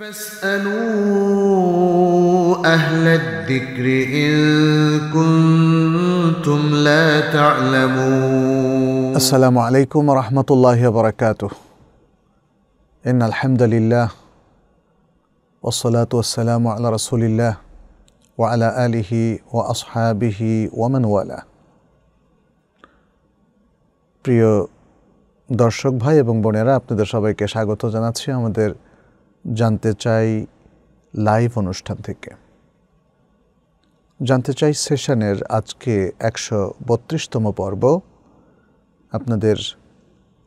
فاسألوا أهل الذكر إن كنتم لا تعلمون السلام عليكم ورحمة الله وبركاته إن الحمد لله والصلاة والسلام على رسول الله وعلى آله وأصحابه ومن والاه প্রিয় দর্শক ভাই এবং বোনেরা আপনাদের সবাইকে স্বাগত জানাচ্ছি আমাদের জানতে চাই লাইভ অনুষ্ঠান থেকে জানতে চাই সেশনের আজকে একশো বত্রিশতম পর্ব আপনাদের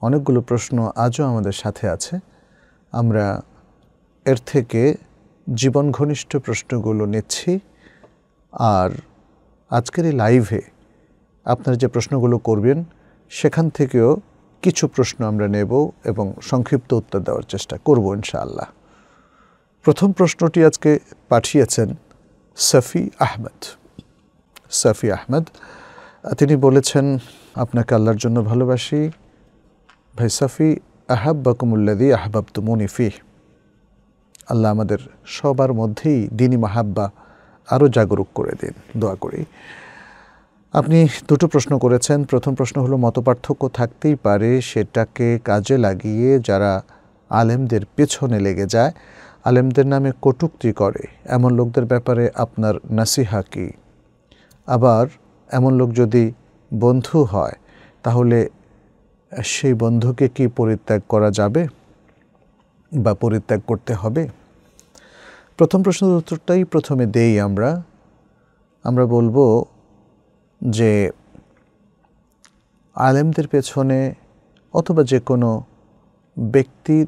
অনেকগুলো প্রশ্ন আজও আমাদের সাথে আছে আমরা এর থেকে জীবন ঘনিষ্ঠ প্রশ্নগুলো নিচ্ছি আর আজকের এই লাইভে আপনারা যে প্রশ্নগুলো করবেন সেখান থেকেও কিছু প্রশ্ন আমরা নেব এবং সংক্ষিপ্ত উত্তর দেওয়ার চেষ্টা করব ইনশাআল্লাহ প্রথম প্রশ্নটি আজকে পাঠিয়েছেন সফি আহমেদ সফি আহমেদ তিনি বলেছেন আপনাকে আল্লাহর জন্য ভালোবাসি ভাই সফি বাকুমুল্লাদি আহবাব তুমনি মনিফি আল্লাহ আমাদের সবার মধ্যেই দিনী মাহাব্বা আরও জাগরুক করে দিন দোয়া করি আপনি দুটো প্রশ্ন করেছেন প্রথম প্রশ্ন হলো মতপার্থক্য থাকতেই পারে সেটাকে কাজে লাগিয়ে যারা আলেমদের পেছনে লেগে যায় আলেমদের নামে কটুক্তি করে এমন লোকদের ব্যাপারে আপনার নাসিহা কি আবার এমন লোক যদি বন্ধু হয় তাহলে সেই বন্ধুকে কি পরিত্যাগ করা যাবে বা পরিত্যাগ করতে হবে প্রথম প্রশ্নের উত্তরটাই প্রথমে দেই আমরা আমরা বলবো যে আলেমদের পেছনে অথবা যে কোনো ব্যক্তির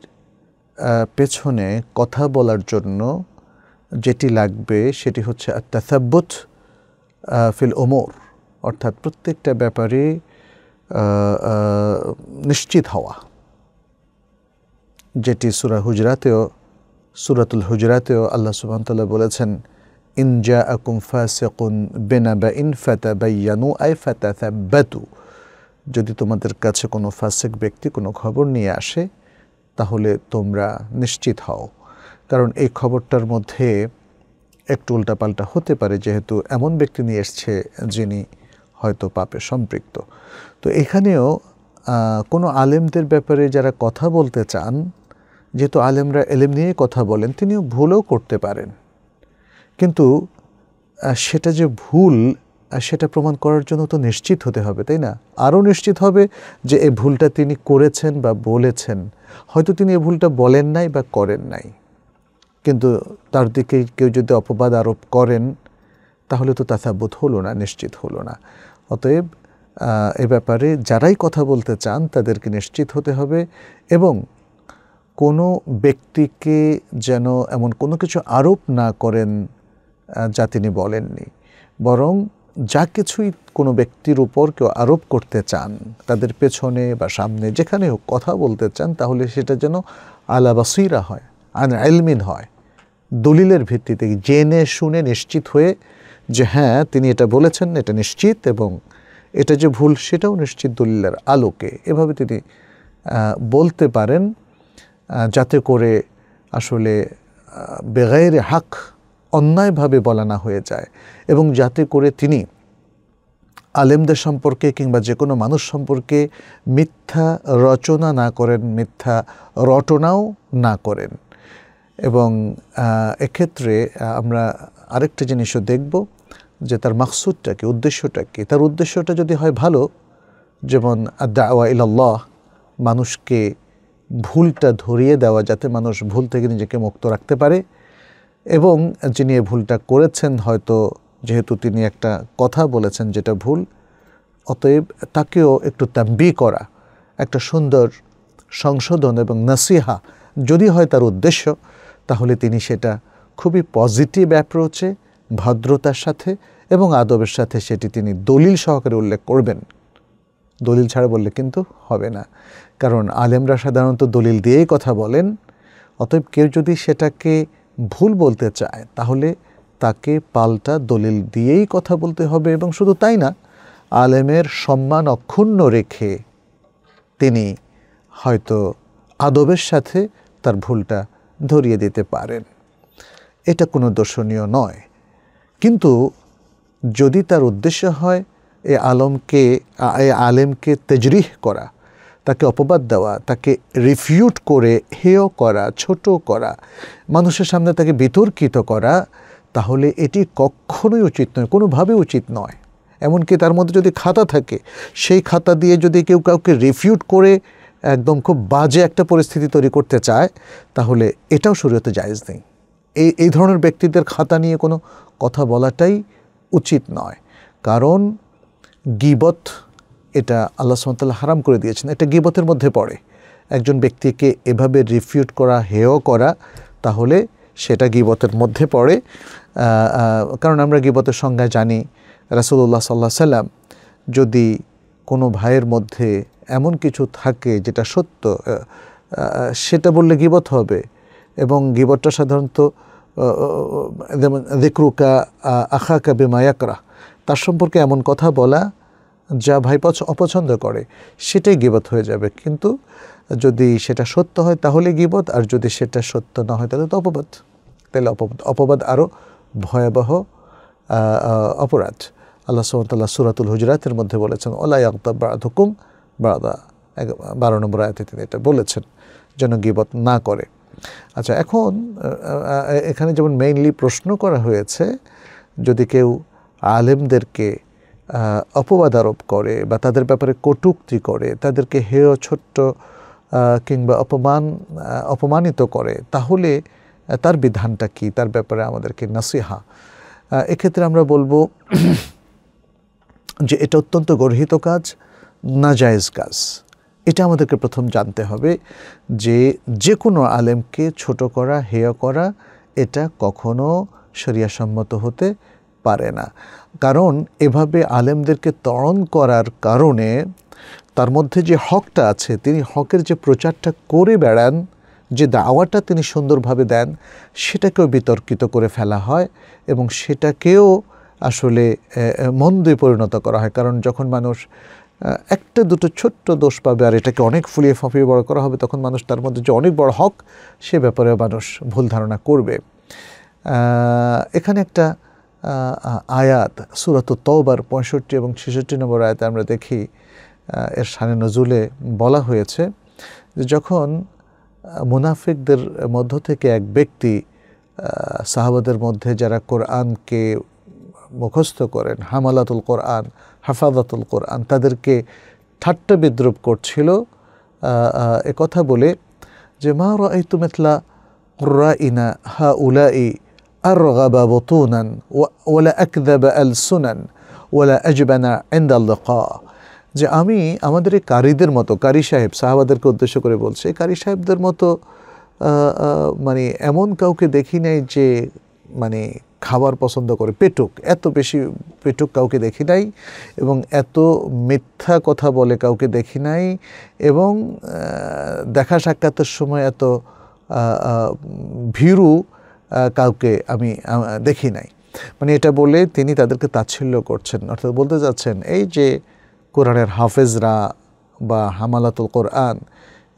পেছনে কথা বলার জন্য যেটি লাগবে সেটি হচ্ছে আত্মাসাব্যুত ফিল ওমর অর্থাৎ প্রত্যেকটা ব্যাপারে নিশ্চিত হওয়া যেটি সুরা হুজরাতেও সুরাতুল হুজরাতেও আল্লাহ সুবাহতাল্লাহ বলেছেন ইনজা আকুম ফাসেকুন বেনা বা ইন বা ইয়ানু আই ফ্যাতা ফাতা যদি তোমাদের কাছে কোনো ফাসেক ব্যক্তি কোনো খবর নিয়ে আসে তাহলে তোমরা নিশ্চিত হও কারণ এই খবরটার মধ্যে একটু উল্টাপাল্টা হতে পারে যেহেতু এমন ব্যক্তি নিয়ে এসছে যিনি হয়তো পাপে সম্পৃক্ত তো এখানেও কোনো আলেমদের ব্যাপারে যারা কথা বলতে চান যেহেতু আলেমরা এলেম নিয়ে কথা বলেন তিনিও ভুলও করতে পারেন কিন্তু সেটা যে ভুল আর সেটা প্রমাণ করার জন্য তো নিশ্চিত হতে হবে তাই না আরও নিশ্চিত হবে যে এই ভুলটা তিনি করেছেন বা বলেছেন হয়তো তিনি এ ভুলটা বলেন নাই বা করেন নাই কিন্তু তার দিকে কেউ যদি অপবাদ আরোপ করেন তাহলে তো বোধ হলো না নিশ্চিত হলো না অতএব এ ব্যাপারে যারাই কথা বলতে চান তাদেরকে নিশ্চিত হতে হবে এবং কোনো ব্যক্তিকে যেন এমন কোনো কিছু আরোপ না করেন যা তিনি বলেননি বরং যা কিছুই কোনো ব্যক্তির উপর কেউ আরোপ করতে চান তাদের পেছনে বা সামনে যেখানে হোক কথা বলতে চান তাহলে সেটা যেন আলা সুইরা হয় আন আলমিন হয় দলিলের ভিত্তিতে জেনে শুনে নিশ্চিত হয়ে যে হ্যাঁ তিনি এটা বলেছেন এটা নিশ্চিত এবং এটা যে ভুল সেটাও নিশ্চিত দলিলের আলোকে এভাবে তিনি বলতে পারেন যাতে করে আসলে বেগায়ের হাক অন্যায়ভাবে বলানা হয়ে যায় এবং যাতে করে তিনি আলেমদের সম্পর্কে কিংবা যে কোনো মানুষ সম্পর্কে মিথ্যা রচনা না করেন মিথ্যা রটনাও না করেন এবং এক্ষেত্রে আমরা আরেকটা জিনিসও দেখব যে তার মাকসুদটা কি উদ্দেশ্যটা কি তার উদ্দেশ্যটা যদি হয় ভালো যেমন দাওয়া ইল্লাহ মানুষকে ভুলটা ধরিয়ে দেওয়া যাতে মানুষ ভুল থেকে নিজেকে মুক্ত রাখতে পারে এবং যিনি এ ভুলটা করেছেন হয়তো যেহেতু তিনি একটা কথা বলেছেন যেটা ভুল অতএব তাকেও একটু তাম্বি করা একটা সুন্দর সংশোধন এবং নাসিহা যদি হয় তার উদ্দেশ্য তাহলে তিনি সেটা খুবই পজিটিভ অ্যাপ্রোচে ভদ্রতার সাথে এবং আদবের সাথে সেটি তিনি দলিল সহকারে উল্লেখ করবেন দলিল ছাড়া বললে কিন্তু হবে না কারণ আলেমরা সাধারণত দলিল দিয়েই কথা বলেন অতএব কেউ যদি সেটাকে ভুল বলতে চায় তাহলে তাকে পাল্টা দলিল দিয়েই কথা বলতে হবে এবং শুধু তাই না আলেমের সম্মান অক্ষুণ্ণ রেখে তিনি হয়তো আদবের সাথে তার ভুলটা ধরিয়ে দিতে পারেন এটা কোনো দর্শনীয় নয় কিন্তু যদি তার উদ্দেশ্য হয় এ আলমকে এ আলেমকে তেজরিহ করা তাকে অপবাদ দেওয়া তাকে রিফিউট করে হেয় করা ছোট করা মানুষের সামনে তাকে বিতর্কিত করা তাহলে এটি কখনোই উচিত নয় কোনোভাবে উচিত নয় এমনকি তার মধ্যে যদি খাতা থাকে সেই খাতা দিয়ে যদি কেউ কাউকে রিফিউট করে একদম খুব বাজে একটা পরিস্থিতি তৈরি করতে চায় তাহলে এটাও শরীয়তে জায়জ নেই এই এই ধরনের ব্যক্তিদের খাতা নিয়ে কোনো কথা বলাটাই উচিত নয় কারণ গিবত এটা আল্লাহ সুমতাল্লাহ হারাম করে দিয়েছেন এটা গিবতের মধ্যে পড়ে একজন ব্যক্তিকে এভাবে রিফিউট করা হেয় করা তাহলে সেটা গিবতের মধ্যে পড়ে কারণ আমরা গিবতের সংজ্ঞা জানি রাসুল্লাহ সাল্লাহ সাল্লাম যদি কোনো ভাইয়ের মধ্যে এমন কিছু থাকে যেটা সত্য সেটা বললে গিবত হবে এবং গিবতটা সাধারণত যেমন দেখরুকা আখাকা বেমায়াকরা তার সম্পর্কে এমন কথা বলা যা ভাই অপছন্দ করে সেটাই গিবত হয়ে যাবে কিন্তু যদি সেটা সত্য হয় তাহলে গিবত আর যদি সেটা সত্য না হয় তাহলে তো অপবাদ তাহলে অপবাদ অপবাদ আরও ভয়াবহ অপরাধ আল্লাহ সুমতাল্লাহ সুরাতুল হুজরাতের মধ্যে বলেছেন ওলাই আকতাব বাদ হুকুম বাদা বারো নম্বর আয়তে তিনি এটা বলেছেন যেন গিবত না করে আচ্ছা এখন এখানে যেমন মেইনলি প্রশ্ন করা হয়েছে যদি কেউ আলেমদেরকে অপবাদ আরোপ করে বা তাদের ব্যাপারে কটুক্তি করে তাদেরকে হেয় ছোট্ট কিংবা অপমান অপমানিত করে তাহলে তার বিধানটা কি তার ব্যাপারে আমাদেরকে নাসিহা এক্ষেত্রে আমরা বলবো যে এটা অত্যন্ত গর্হিত কাজ নাজায়জ কাজ এটা আমাদেরকে প্রথম জানতে হবে যে যে কোনো আলেমকে ছোট করা হেয় করা এটা কখনো শরিয়াসম্মত হতে পারে না কারণ এভাবে আলেমদেরকে তরণ করার কারণে তার মধ্যে যে হকটা আছে তিনি হকের যে প্রচারটা করে বেড়ান যে দাওয়াটা তিনি সুন্দরভাবে দেন সেটাকেও বিতর্কিত করে ফেলা হয় এবং সেটাকেও আসলে মন্দে পরিণত করা হয় কারণ যখন মানুষ একটা দুটো ছোট্ট দোষ পাবে আর এটাকে অনেক ফুলিয়ে ফাঁপিয়ে বড় করা হবে তখন মানুষ তার মধ্যে যে অনেক বড় হক সে ব্যাপারে মানুষ ভুল ধারণা করবে এখানে একটা আয়াত সুরাত তৌবার পঁয়ষট্টি এবং ছেষট্টি নম্বর আয়াতে আমরা দেখি এর সানে নজুলে বলা হয়েছে যে যখন মুনাফিকদের মধ্য থেকে এক ব্যক্তি সাহাবাদের মধ্যে যারা কোরআনকে মুখস্থ করেন হামালাতুল কোরআন হাফাজাতুল কোরআন তাদেরকে ঠাট্টা বিদ্রুপ করছিল কথা বলে যে মা রাই তুমেতলা কুর্রা ইনা হা ই أرغب بطونا ولا أكذب ألسنا ولا أجبن عند اللقاء যে আমি আমাদের এই কারিদের মতো কারি সাহেব সাহাবাদেরকে উদ্দেশ্য করে বলছে কারি সাহেবদের মতো মানে এমন কাউকে দেখি নাই যে মানে খাবার পছন্দ করে পেটুক এত বেশি পেটুক কাউকে দেখি নাই এবং এত মিথ্যা কথা বলে কাউকে দেখি নাই এবং দেখা সাক্ষাতের সময় এত ভীরু কাউকে আমি দেখি নাই মানে এটা বলে তিনি তাদেরকে তাচ্ছিল্য করছেন অর্থাৎ বলতে যাচ্ছেন এই যে কোরআনের হাফেজরা বা হামালাতুল কোরআন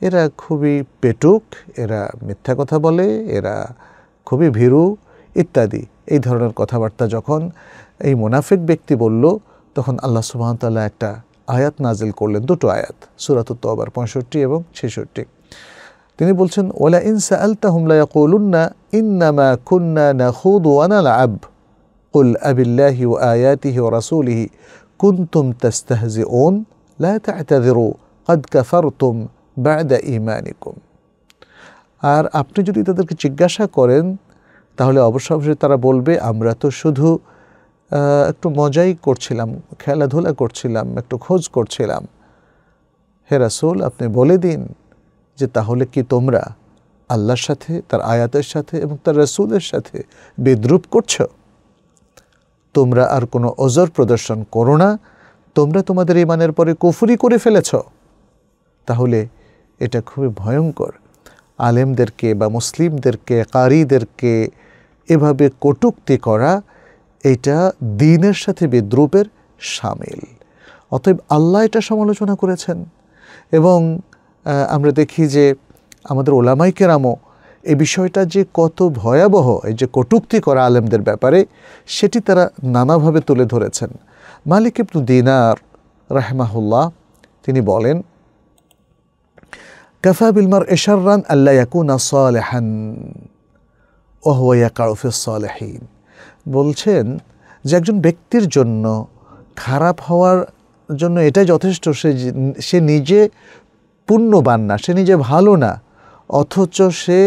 এরা খুবই পেটুক এরা মিথ্যা কথা বলে এরা খুবই ভীরু ইত্যাদি এই ধরনের কথাবার্তা যখন এই মোনাফিক ব্যক্তি বলল তখন আল্লাহ সুবাহতাল্লাহ একটা আয়াত নাজিল করলেন দুটো আয়াত সুরাত আবার পঁয়ষট্টি এবং ছেষট্টি তিনি বলছেন ওলা ইনসা আলতা হুমলা কলুন্না ইন্নামা কুন্না না খুদ ওয়ানাল আব قل أب الله وآياته ورسوله كنتم ওন لا تعتذروا قد كفرتم بعد ইমানিকুম আর আপনি যদি তাদেরকে জিজ্ঞাসা করেন তাহলে অবশ্য অবশ্যই তারা বলবে আমরা তো শুধু একটু মজাই করছিলাম খেলাধুলা করছিলাম একটু খোঁজ করছিলাম হে রাসুল আপনি বলে দিন যে তাহলে কি তোমরা আল্লাহর সাথে তার আয়াতের সাথে এবং তার রসুলের সাথে বিদ্রুপ করছ তোমরা আর কোনো অজর প্রদর্শন করো না তোমরা তোমাদের ইমানের পরে কুফুরি করে ফেলেছ তাহলে এটা খুবই ভয়ঙ্কর আলেমদেরকে বা মুসলিমদেরকে কারিদেরকে এভাবে কটুক্তি করা এটা দিনের সাথে বিদ্রুপের সামিল অতএব আল্লাহ এটা সমালোচনা করেছেন এবং আমরা দেখি যে আমাদের ওলামাই কেরামও এ বিষয়টা যে কত ভয়াবহ এই যে কটুক্তি করা আলেমদের ব্যাপারে সেটি তারা নানাভাবে তুলে ধরেছেন মালিক ইবনু দিনার রাহমাহুল্লাহ তিনি বলেন কাফা বিলমার এশারান আল্লাহ ইয়াকুনা বলছেন যে একজন ব্যক্তির জন্য খারাপ হওয়ার জন্য এটাই যথেষ্ট সে সে নিজে পুণ্যবান না সে নিজে ভালো না অথচ সে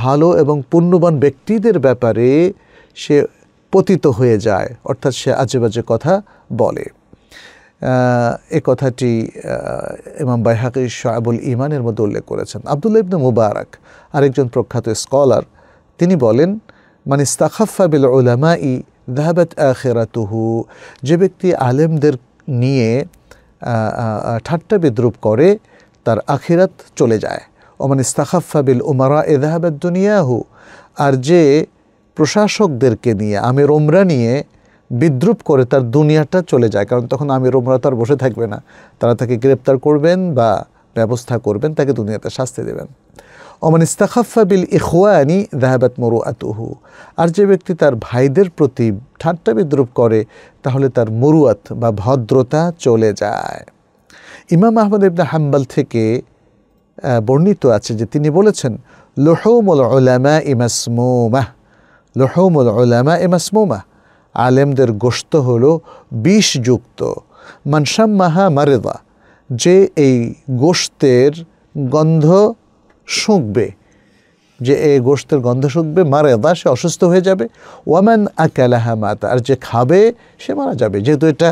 ভালো এবং পুণ্যবান ব্যক্তিদের ব্যাপারে সে পতিত হয়ে যায় অর্থাৎ সে আজে বাজে কথা বলে এ কথাটি ইমাম বাইহাকি শাহাবুল ইমানের মধ্যে উল্লেখ করেছেন আবদুল্লা ইবনে মুবারক আরেকজন প্রখ্যাত স্কলার তিনি বলেন মানে ইস্তাখাফা বিল ওলামা ই দাহাবাত আখেরাতুহু যে ব্যক্তি আলেমদের নিয়ে ঠাট্টা বিদ্রুপ করে তার আখিরাত চলে যায় ওমান ইস্তাখাফা বিল উমারা এদাহাবাদ দুনিয়াহু আর যে প্রশাসকদেরকে নিয়ে আমির ওমরা নিয়ে বিদ্রুপ করে তার দুনিয়াটা চলে যায় কারণ তখন আমির ওমরা তার বসে থাকবে না তারা তাকে গ্রেপ্তার করবেন বা ব্যবস্থা করবেন তাকে দুনিয়াতে শাস্তি দেবেন অমান ইস্তাখাফা বিল ইখওয়ানি দাহাবাত মরু আতুহু আর যে ব্যক্তি তার ভাইদের প্রতি ঠাট্টা বিদ্রুপ করে তাহলে তার মরুয়াত বা ভদ্রতা চলে যায় ইমাম আহমদ ইবনা হাম্বাল থেকে বর্ণিত আছে যে তিনি বলেছেন লোহমুল ওলামা ইমাসমোমাহ লোহমুল ওলামা ইমাসমোমাহ আলেমদের গোস্ত হল বিষযুক্ত মানসাম্মাহা মারেদা যে এই গোস্তের গন্ধ শুঁকবে যে এই গোস্তের গন্ধ শুঁকবে মারেদা সে অসুস্থ হয়ে যাবে ওয়ামেন আকালাহা মাতা আর যে খাবে সে মারা যাবে যেহেতু এটা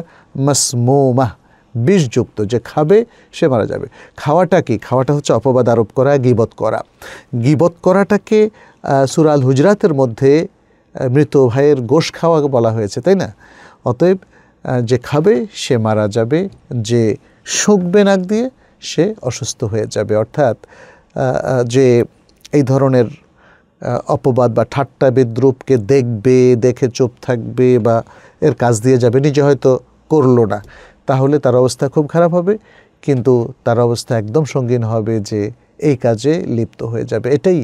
মাসমোমাহ বিষযুক্ত যে খাবে সে মারা যাবে খাওয়াটা কি খাওয়াটা হচ্ছে অপবাদ আরোপ করা গিবত করা গিবত করাটাকে সুরাল হুজরাতের মধ্যে মৃত ভাইয়ের গোশ খাওয়া বলা হয়েছে তাই না অতএব যে খাবে সে মারা যাবে যে শুকবে নাক দিয়ে সে অসুস্থ হয়ে যাবে অর্থাৎ যে এই ধরনের অপবাদ বা ঠাট্টা বিদ্রুপকে দেখবে দেখে চুপ থাকবে বা এর কাজ দিয়ে যাবে নিজে হয়তো করলো না তাহলে তার অবস্থা খুব খারাপ হবে কিন্তু তার অবস্থা একদম সঙ্গীন হবে যে এই কাজে লিপ্ত হয়ে যাবে এটাই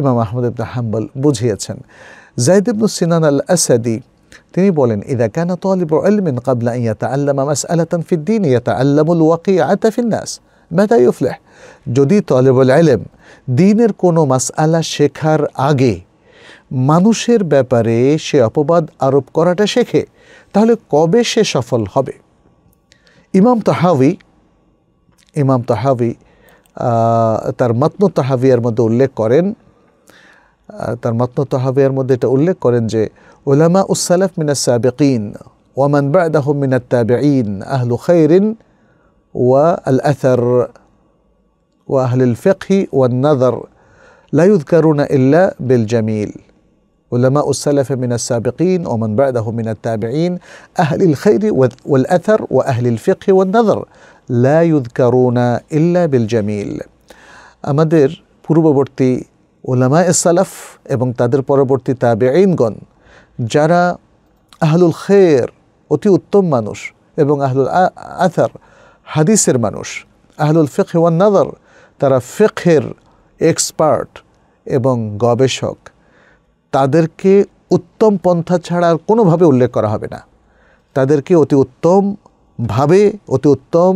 ইমাম আহমদ ইবনা হাম্বল বুঝিয়েছেন জাইদ ইবনু সিনান আল আসাদি তিনি বলেন ইদা কেন তলিব আলমিন কাবলা ইয়াতা আল্লামা মাস আলাতান দিন ইয়াতা আল্লামুল ওয়াকি আতা ফিন্নাস মেদা ইউফলেহ যদি তলেবুল আলেম দিনের কোনো মাস আল্লাহ শেখার আগে মানুষের ব্যাপারে সে অপবাদ আরোপ করাটা শেখে তাহলে কবে সে সফল হবে ইমাম তাহাবি ইমাম তাহাবি তার মতন তাহাবিয়ার মধ্যে উল্লেখ করেন তার মতন তাহাবিয়ার মধ্যে এটা উল্লেখ করেন যে ওলামা উসালাফ মিনা সাবেকিন ওয়ামান বাদাহ মিনা তাবেইন আহলু খৈরিন والأثر وأهل الفقه والنظر لا يذكرون إلا بالجميل علماء السلف من السابقين ومن بعدهم من التابعين أهل الخير والأثر وأهل الفقه والنظر لا يذكرون إلا بالجميل আমাদের পূর্ববর্তী ওলামায় সালাফ এবং তাদের পরবর্তী তাবেঈনগণ যারা আহলুল খের অতি উত্তম মানুষ এবং আহলুল আথার হাদিসের মানুষ আহলুল ফিক ওয়ান নাদার তারা ফিকহের এক্সপার্ট এবং গবেষক তাদেরকে উত্তম পন্থা ছাড়া আর কোনোভাবে উল্লেখ করা হবে না তাদেরকে অতি উত্তমভাবে অতি উত্তম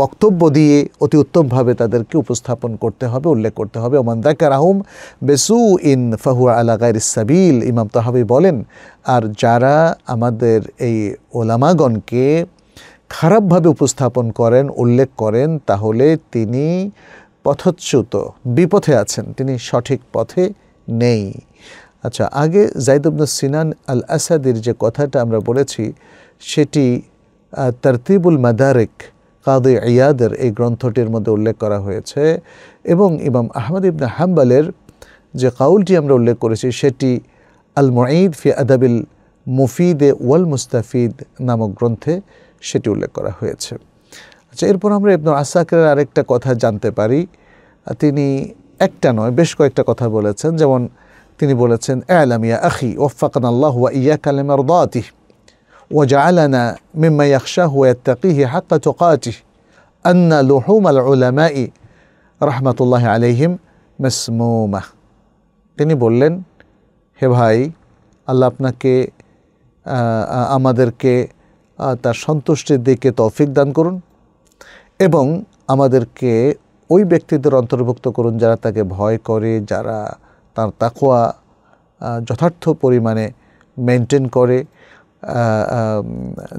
বক্তব্য দিয়ে অতি উত্তমভাবে তাদেরকে উপস্থাপন করতে হবে উল্লেখ করতে হবে ওমান দাকার আহম বেসু ইন ফাহুয়া আলা গায়ের সাবিল ইমাম তাহাবি বলেন আর যারা আমাদের এই ওলামাগণকে খারাপভাবে উপস্থাপন করেন উল্লেখ করেন তাহলে তিনি পথচ্যুত বিপথে আছেন তিনি সঠিক পথে নেই আচ্ছা আগে জাইদুবনা সিনান আল আসাদির যে কথাটা আমরা বলেছি সেটি তরতিবুল মাদারেক কাদ ইয়াদের এই গ্রন্থটির মধ্যে উল্লেখ করা হয়েছে এবং ইমাম আহমদ ইবনা হাম্বালের যে কাউলটি আমরা উল্লেখ করেছি সেটি আল মঈদ ফি আদাবিল মুফিদে ওয়াল মুস্তাফিদ নামক গ্রন্থে সেটি উল্লেখ করা হয়েছে আচ্ছা এরপর আমরা ইবনুল আসাকের আরেকটা কথা জানতে পারি তিনি একটা নয় বেশ কয়েকটা কথা বলেছেন যেমন তিনি বলেছেন আলামিয়া আখি ওফাকান আল্লাহ ইয়া আর দাতি وجعلنا مما يخشاه ويتقيه حق تقاته أن لحوم العلماء رحمة রহমাতুল্লাহ عليهم مسمومة তিনি বললেন হে ভাই আল্লাহ আপনাকে আমাদেরকে তার সন্তুষ্টির দিকে তৌফিক দান করুন এবং আমাদেরকে ওই ব্যক্তিদের অন্তর্ভুক্ত করুন যারা তাকে ভয় করে যারা তার তাকোয়া যথার্থ পরিমাণে মেনটেন করে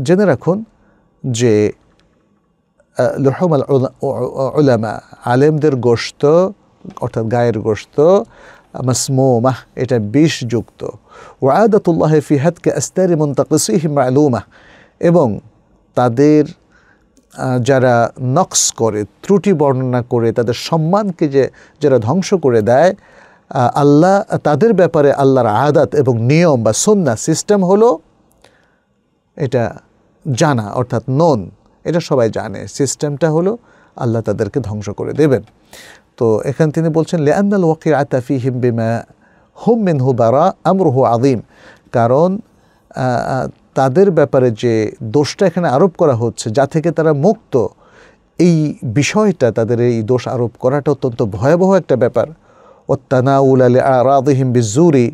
জেনে রাখুন যে লুহমাল উলামা আলেমদের গোশত অর্থাৎ গায়ের গোশত মাহ এটা বিষযুক্ত ওয়াদাতুল্লাহ ফিহাদকে আস্তারি মন্তাকসিহিম আলুমা এবং তাদের যারা নক্স করে ত্রুটি বর্ণনা করে তাদের সম্মানকে যে যারা ধ্বংস করে দেয় আল্লাহ তাদের ব্যাপারে আল্লাহর আদাত এবং নিয়ম বা সন্না সিস্টেম হলো এটা জানা অর্থাৎ নন এটা সবাই জানে সিস্টেমটা হলো আল্লাহ তাদেরকে ধ্বংস করে দেবেন তো এখানে তিনি বলছেন লেআন্দাল ওয়াকি আতাফি হিম হুম মিন হু বারা আমরুহু আদিম কারণ তাদের ব্যাপারে যে দোষটা এখানে আরোপ করা হচ্ছে যা থেকে তারা মুক্ত এই বিষয়টা তাদের এই দোষ আরোপ করাটা অত্যন্ত ভয়াবহ একটা ব্যাপার ওত্তানাউল আল আরাদহিম বিজুরি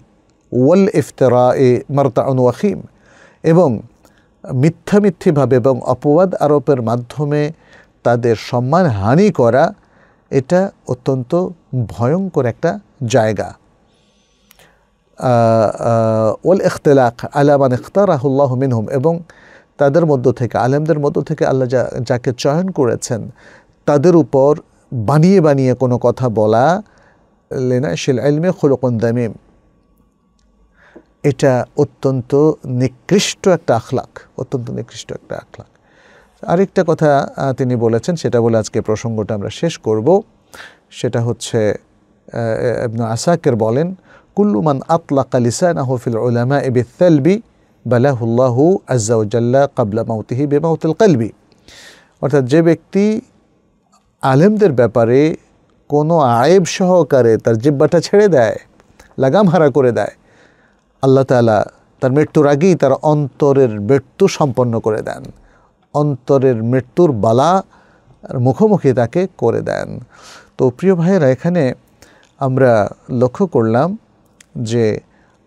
ওয়াল ইফতারা এ মারতা ওয়াকিম এবং মিথ্যা মিথ্যিভাবে এবং অপবাদ আরোপের মাধ্যমে তাদের সম্মান হানি করা এটা অত্যন্ত ভয়ঙ্কর একটা জায়গা ওল ইখতলাক আলা মান ইখতারাহ আল্লাহ মিনহুম এবং তাদের মধ্য থেকে আলেমদের মধ্য থেকে আল্লাহ যাকে চয়ন করেছেন তাদের উপর বানিয়ে বানিয়ে কোনো কথা বলা লেনা শিল আলমে খুলকুন দামিম এটা অত্যন্ত নিকৃষ্ট একটা আখলাক অত্যন্ত নিকৃষ্ট একটা আখলাক আরেকটা কথা তিনি বলেছেন সেটা বলে আজকে প্রসঙ্গটা আমরা শেষ করব সেটা হচ্ছে আসাকের বলেন কুল্লুমান আতলা কালিসান আহফিল উলামা এবে তেলবি বালাহুল্লাহু আজ্জাউজাল্লা কাবলা মাউতিহি বেমাউতুল কালবি অর্থাৎ যে ব্যক্তি আলেমদের ব্যাপারে কোনো আয়েব সহকারে তার জিব্বাটা ছেড়ে দেয় লাগাম হারা করে দেয় আল্লাহ তালা তার মৃত্যুর আগেই তার অন্তরের মৃত্যু সম্পন্ন করে দেন অন্তরের মৃত্যুর বালা মুখোমুখি তাকে করে দেন তো প্রিয় ভাইয়েরা এখানে আমরা লক্ষ্য করলাম যে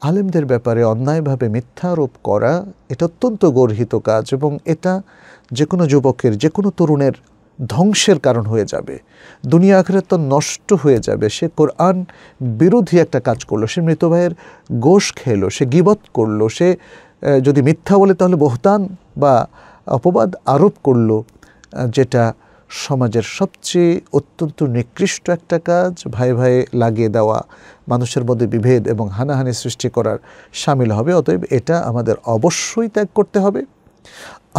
আলেমদের ব্যাপারে অন্যায়ভাবে মিথ্যারোপ করা এটা অত্যন্ত গর্হিত কাজ এবং এটা যে কোনো যুবকের যে কোনো তরুণের ধ্বংসের কারণ হয়ে যাবে দুনিয়া আখরে তো নষ্ট হয়ে যাবে সে কোরআন বিরোধী একটা কাজ করলো সে মৃত ভাইয়ের গোষ খেলো সে গিবত করলো সে যদি মিথ্যা বলে তাহলে বহতান বা অপবাদ আরোপ করলো যেটা সমাজের সবচেয়ে অত্যন্ত নিকৃষ্ট একটা কাজ ভাই ভাই লাগিয়ে দেওয়া মানুষের মধ্যে বিভেদ এবং হানাহানি সৃষ্টি করার সামিল হবে অতএব এটা আমাদের অবশ্যই ত্যাগ করতে হবে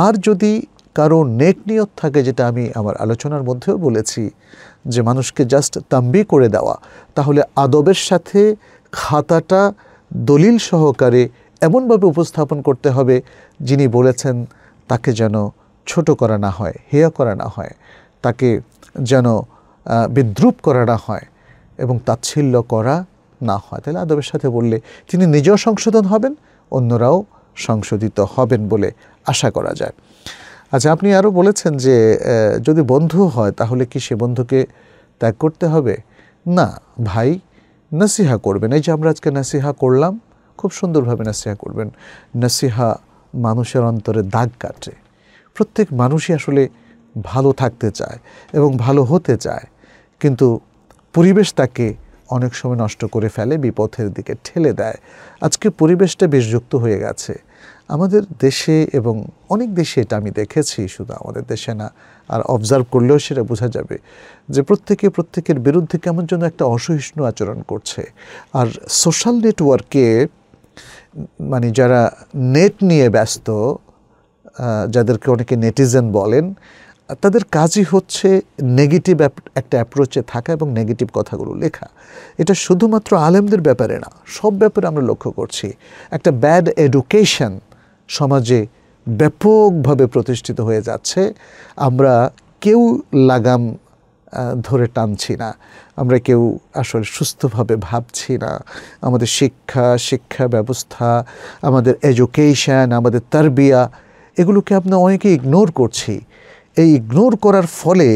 আর যদি কারো নেক নিয়ত থাকে যেটা আমি আমার আলোচনার মধ্যেও বলেছি যে মানুষকে জাস্ট তাম্বি করে দেওয়া তাহলে আদবের সাথে খাতাটা দলিল সহকারে এমনভাবে উপস্থাপন করতে হবে যিনি বলেছেন তাকে যেন ছোট করা না হয় হেয়া করা না হয় তাকে যেন বিদ্রুপ করা না হয় এবং তাচ্ছিল্য করা না হয় তাহলে আদবের সাথে বললে তিনি নিজেও সংশোধন হবেন অন্যরাও সংশোধিত হবেন বলে আশা করা যায় আচ্ছা আপনি আরও বলেছেন যে যদি বন্ধু হয় তাহলে কি সে বন্ধুকে ত্যাগ করতে হবে না ভাই নাসিহা করবেন এই যে আমরা আজকে নাসিহা করলাম খুব সুন্দরভাবে নাসিহা করবেন নাসিহা মানুষের অন্তরে দাগ কাটে প্রত্যেক মানুষই আসলে ভালো থাকতে চায় এবং ভালো হতে চায় কিন্তু পরিবেশ তাকে অনেক সময় নষ্ট করে ফেলে বিপথের দিকে ঠেলে দেয় আজকে পরিবেশটা বিষযুক্ত হয়ে গেছে আমাদের দেশে এবং অনেক দেশে এটা আমি দেখেছি শুধু আমাদের দেশে না আর অবজার্ভ করলেও সেটা বোঝা যাবে যে প্রত্যেকে প্রত্যেকের বিরুদ্ধে কেমন যেন একটা অসহিষ্ণু আচরণ করছে আর সোশ্যাল নেটওয়ার্কে মানে যারা নেট নিয়ে ব্যস্ত যাদেরকে অনেকে নেটিজেন বলেন তাদের কাজই হচ্ছে নেগেটিভ একটা অ্যাপ্রোচে থাকা এবং নেগেটিভ কথাগুলো লেখা এটা শুধুমাত্র আলেমদের ব্যাপারে না সব ব্যাপারে আমরা লক্ষ্য করছি একটা ব্যাড এডুকেশন সমাজে ব্যাপকভাবে প্রতিষ্ঠিত হয়ে যাচ্ছে আমরা কেউ লাগাম ধরে টানছি না আমরা কেউ আসলে সুস্থভাবে ভাবছি না আমাদের শিক্ষা শিক্ষা ব্যবস্থা আমাদের এডুকেশান আমাদের তারবিয়া এগুলোকে আমরা অনেকে ইগনোর করছি এই ইগনোর করার ফলে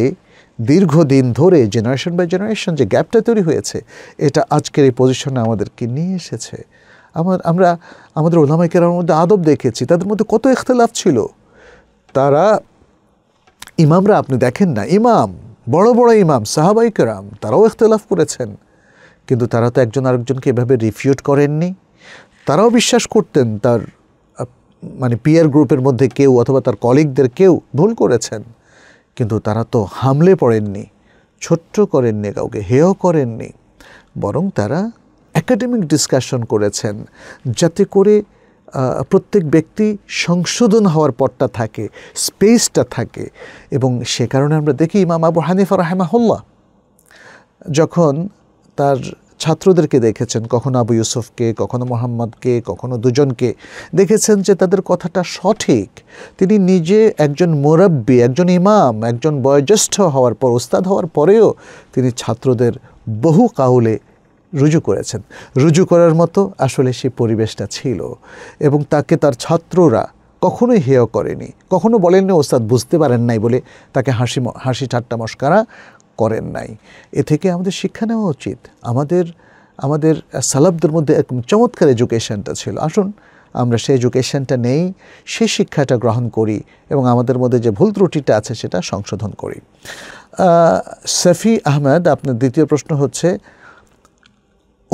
দীর্ঘদিন ধরে জেনারেশন বাই জেনারেশন যে গ্যাপটা তৈরি হয়েছে এটা আজকের এই পজিশনে আমাদেরকে নিয়ে এসেছে আমার আমরা আমাদের ওলামাইকেরার মধ্যে আদব দেখেছি তাদের মধ্যে কত ইখতলাফ ছিল তারা ইমামরা আপনি দেখেন না ইমাম বড় বড় ইমাম সাহাবাইকেরাম তারাও ইখতলাফ করেছেন কিন্তু তারা তো একজন আরেকজনকে এভাবে রিফিউট করেননি তারাও বিশ্বাস করতেন তার মানে পিয়ার গ্রুপের মধ্যে কেউ অথবা তার কলিগদের কেউ ভুল করেছেন কিন্তু তারা তো হামলে পড়েননি ছোট্ট করেননি কাউকে হেয় করেননি বরং তারা একাডেমিক ডিসকাশন করেছেন যাতে করে প্রত্যেক ব্যক্তি সংশোধন হওয়ার পরটা থাকে স্পেসটা থাকে এবং সে কারণে আমরা দেখি ইমাম আবু হানিফা রাহেমাহুল্লাহ যখন তার ছাত্রদেরকে দেখেছেন কখনো আবু ইউসুফকে কখনো মোহাম্মদকে কখনো দুজনকে দেখেছেন যে তাদের কথাটা সঠিক তিনি নিজে একজন মোরব্বি একজন ইমাম একজন বয়োজ্যেষ্ঠ হওয়ার পর ওস্তাদ হওয়ার পরেও তিনি ছাত্রদের বহু কাউলে রুজু করেছেন রুজু করার মতো আসলে সেই পরিবেশটা ছিল এবং তাকে তার ছাত্ররা কখনোই হেয় করেনি কখনো বলেননি ওস্তাদ বুঝতে পারেন নাই বলে তাকে হাসি হাসি ঠাট্টা মস্কারা করেন নাই এ থেকে আমাদের শিক্ষা নেওয়া উচিত আমাদের আমাদের সালাবদের মধ্যে এক চমৎকার এডুকেশনটা ছিল আসুন আমরা সেই এডুকেশনটা নেই সে শিক্ষাটা গ্রহণ করি এবং আমাদের মধ্যে যে ভুল ত্রুটিটা আছে সেটা সংশোধন করি সফি আহমেদ আপনার দ্বিতীয় প্রশ্ন হচ্ছে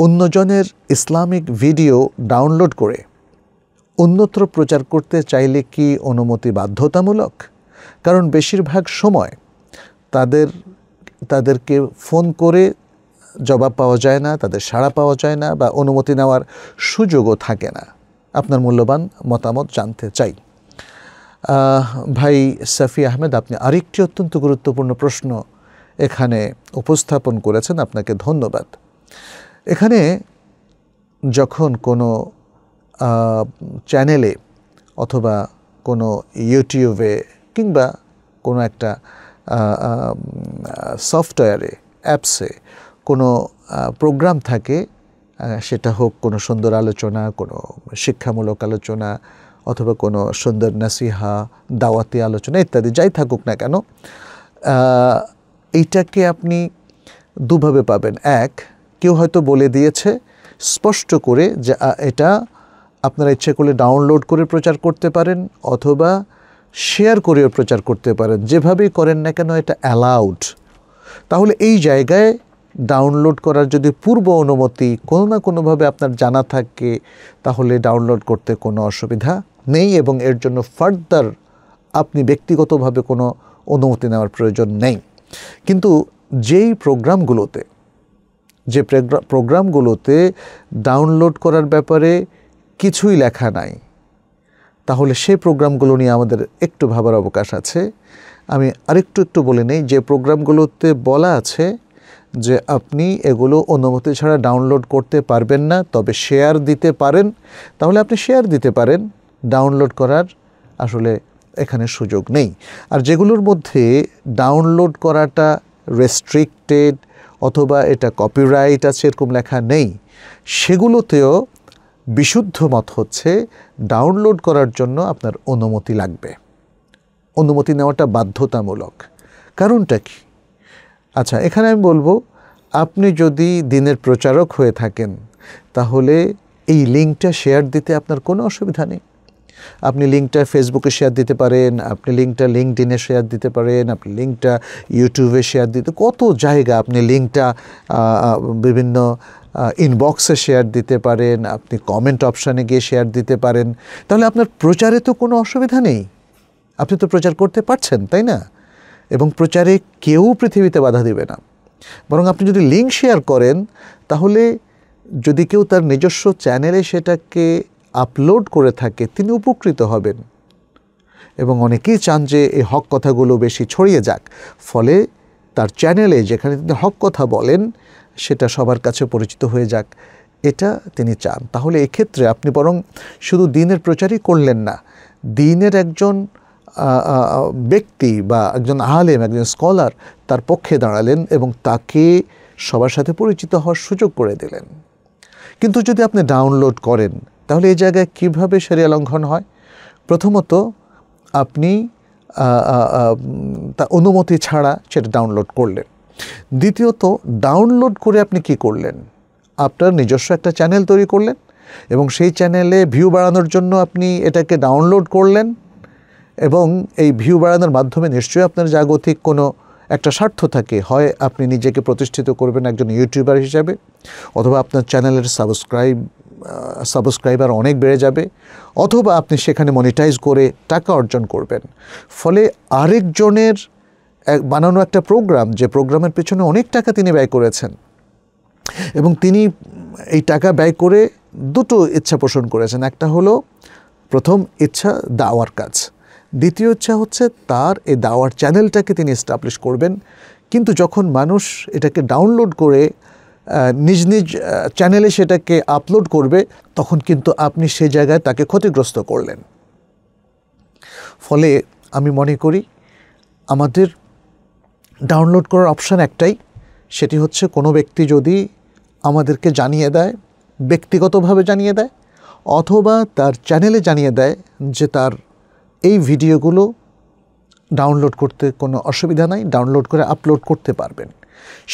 অন্যজনের ইসলামিক ভিডিও ডাউনলোড করে অন্যত্র প্রচার করতে চাইলে কি অনুমতি বাধ্যতামূলক কারণ বেশিরভাগ সময় তাদের তাদেরকে ফোন করে জবাব পাওয়া যায় না তাদের সাড়া পাওয়া যায় না বা অনুমতি নেওয়ার সুযোগও থাকে না আপনার মূল্যবান মতামত জানতে চাই ভাই সাফি আহমেদ আপনি আরেকটি অত্যন্ত গুরুত্বপূর্ণ প্রশ্ন এখানে উপস্থাপন করেছেন আপনাকে ধন্যবাদ এখানে যখন কোনো চ্যানেলে অথবা কোনো ইউটিউবে কিংবা কোনো একটা সফটওয়্যারে অ্যাপসে কোনো প্রোগ্রাম থাকে সেটা হোক কোনো সুন্দর আলোচনা কোনো শিক্ষামূলক আলোচনা অথবা কোনো সুন্দর নাসিহা দাওয়াতি আলোচনা ইত্যাদি যাই থাকুক না কেন এইটাকে আপনি দুভাবে পাবেন এক কেউ হয়তো বলে দিয়েছে স্পষ্ট করে যে এটা আপনারা ইচ্ছে করলে ডাউনলোড করে প্রচার করতে পারেন অথবা শেয়ার করেও প্রচার করতে পারেন যেভাবেই করেন না কেন এটা অ্যালাউড তাহলে এই জায়গায় ডাউনলোড করার যদি পূর্ব অনুমতি কোনো না কোনোভাবে আপনার জানা থাকে তাহলে ডাউনলোড করতে কোনো অসুবিধা নেই এবং এর জন্য ফার্দার আপনি ব্যক্তিগতভাবে কোনো অনুমতি নেওয়ার প্রয়োজন নেই কিন্তু যেই প্রোগ্রামগুলোতে যে প্রোগ্রামগুলোতে ডাউনলোড করার ব্যাপারে কিছুই লেখা নাই তাহলে সেই প্রোগ্রামগুলো নিয়ে আমাদের একটু ভাবার অবকাশ আছে আমি আরেকটু একটু বলে নেই যে প্রোগ্রামগুলোতে বলা আছে যে আপনি এগুলো অনুমতি ছাড়া ডাউনলোড করতে পারবেন না তবে শেয়ার দিতে পারেন তাহলে আপনি শেয়ার দিতে পারেন ডাউনলোড করার আসলে এখানে সুযোগ নেই আর যেগুলোর মধ্যে ডাউনলোড করাটা রেস্ট্রিক্টেড অথবা এটা কপিরাইট আছে এরকম লেখা নেই সেগুলোতেও বিশুদ্ধ মত হচ্ছে ডাউনলোড করার জন্য আপনার অনুমতি লাগবে অনুমতি নেওয়াটা বাধ্যতামূলক কারণটা কি আচ্ছা এখানে আমি বলবো আপনি যদি দিনের প্রচারক হয়ে থাকেন তাহলে এই লিঙ্কটা শেয়ার দিতে আপনার কোনো অসুবিধা নেই আপনি লিঙ্কটা ফেসবুকে শেয়ার দিতে পারেন আপনি লিঙ্কটা লিঙ্কড ইনে শেয়ার দিতে পারেন আপনি লিঙ্কটা ইউটিউবে শেয়ার দিতে কত জায়গা আপনি লিঙ্কটা বিভিন্ন ইনবক্সে শেয়ার দিতে পারেন আপনি কমেন্ট অপশানে গিয়ে শেয়ার দিতে পারেন তাহলে আপনার প্রচারে তো কোনো অসুবিধা নেই আপনি তো প্রচার করতে পারছেন তাই না এবং প্রচারে কেউ পৃথিবীতে বাধা দেবে না বরং আপনি যদি লিঙ্ক শেয়ার করেন তাহলে যদি কেউ তার নিজস্ব চ্যানেলে সেটাকে আপলোড করে থাকে তিনি উপকৃত হবেন এবং অনেকেই চান যে এই হক কথাগুলো বেশি ছড়িয়ে যাক ফলে তার চ্যানেলে যেখানে তিনি হক কথা বলেন সেটা সবার কাছে পরিচিত হয়ে যাক এটা তিনি চান তাহলে এক্ষেত্রে আপনি বরং শুধু দিনের প্রচারই করলেন না দিনের একজন ব্যক্তি বা একজন আলেম একজন স্কলার তার পক্ষে দাঁড়ালেন এবং তাকে সবার সাথে পরিচিত হওয়ার সুযোগ করে দিলেন কিন্তু যদি আপনি ডাউনলোড করেন তাহলে এই জায়গায় কীভাবে সেরিয়া লঙ্ঘন হয় প্রথমত আপনি তা অনুমতি ছাড়া সেটা ডাউনলোড করলেন দ্বিতীয়ত ডাউনলোড করে আপনি কি করলেন আপনার নিজস্ব একটা চ্যানেল তৈরি করলেন এবং সেই চ্যানেলে ভিউ বাড়ানোর জন্য আপনি এটাকে ডাউনলোড করলেন এবং এই ভিউ বাড়ানোর মাধ্যমে নিশ্চয়ই আপনার জাগতিক কোনো একটা স্বার্থ থাকে হয় আপনি নিজেকে প্রতিষ্ঠিত করবেন একজন ইউটিউবার হিসাবে অথবা আপনার চ্যানেলের সাবস্ক্রাইব সাবস্ক্রাইবার অনেক বেড়ে যাবে অথবা আপনি সেখানে মনিটাইজ করে টাকা অর্জন করবেন ফলে আরেকজনের বানানো একটা প্রোগ্রাম যে প্রোগ্রামের পেছনে অনেক টাকা তিনি ব্যয় করেছেন এবং তিনি এই টাকা ব্যয় করে দুটো ইচ্ছা পোষণ করেছেন একটা হলো প্রথম ইচ্ছা দাওয়ার কাজ দ্বিতীয় ইচ্ছা হচ্ছে তার এই দাওয়ার চ্যানেলটাকে তিনি এস্টাবলিশ করবেন কিন্তু যখন মানুষ এটাকে ডাউনলোড করে নিজ নিজ চ্যানেলে সেটাকে আপলোড করবে তখন কিন্তু আপনি সে জায়গায় তাকে ক্ষতিগ্রস্ত করলেন ফলে আমি মনে করি আমাদের ডাউনলোড করার অপশান একটাই সেটি হচ্ছে কোনো ব্যক্তি যদি আমাদেরকে জানিয়ে দেয় ব্যক্তিগতভাবে জানিয়ে দেয় অথবা তার চ্যানেলে জানিয়ে দেয় যে তার এই ভিডিওগুলো ডাউনলোড করতে কোনো অসুবিধা নাই ডাউনলোড করে আপলোড করতে পারবেন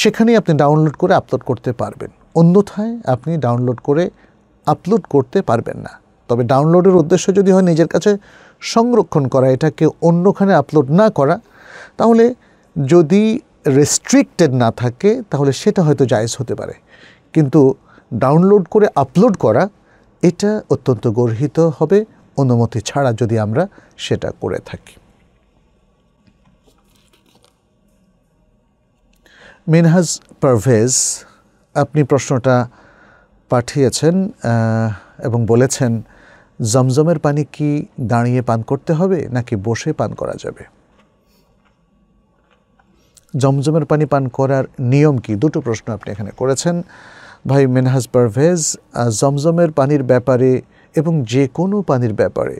সেখানেই আপনি ডাউনলোড করে আপলোড করতে পারবেন অন্যথায় আপনি ডাউনলোড করে আপলোড করতে পারবেন না তবে ডাউনলোডের উদ্দেশ্য যদি হয় নিজের কাছে সংরক্ষণ করা এটাকে অন্যখানে আপলোড না করা তাহলে যদি রেস্ট্রিক্টেড না থাকে তাহলে সেটা হয়তো জায়জ হতে পারে কিন্তু ডাউনলোড করে আপলোড করা এটা অত্যন্ত গর্হিত হবে অনুমতি ছাড়া যদি আমরা সেটা করে থাকি মিনহাজ পারভেজ আপনি প্রশ্নটা পাঠিয়েছেন এবং বলেছেন জমজমের পানি কি দাঁড়িয়ে পান করতে হবে নাকি বসে পান করা যাবে জমজমের পানি পান করার নিয়ম কি দুটো প্রশ্ন আপনি এখানে করেছেন ভাই মেনহাজ পারভেজ জমজমের পানির ব্যাপারে এবং যে কোনো পানির ব্যাপারে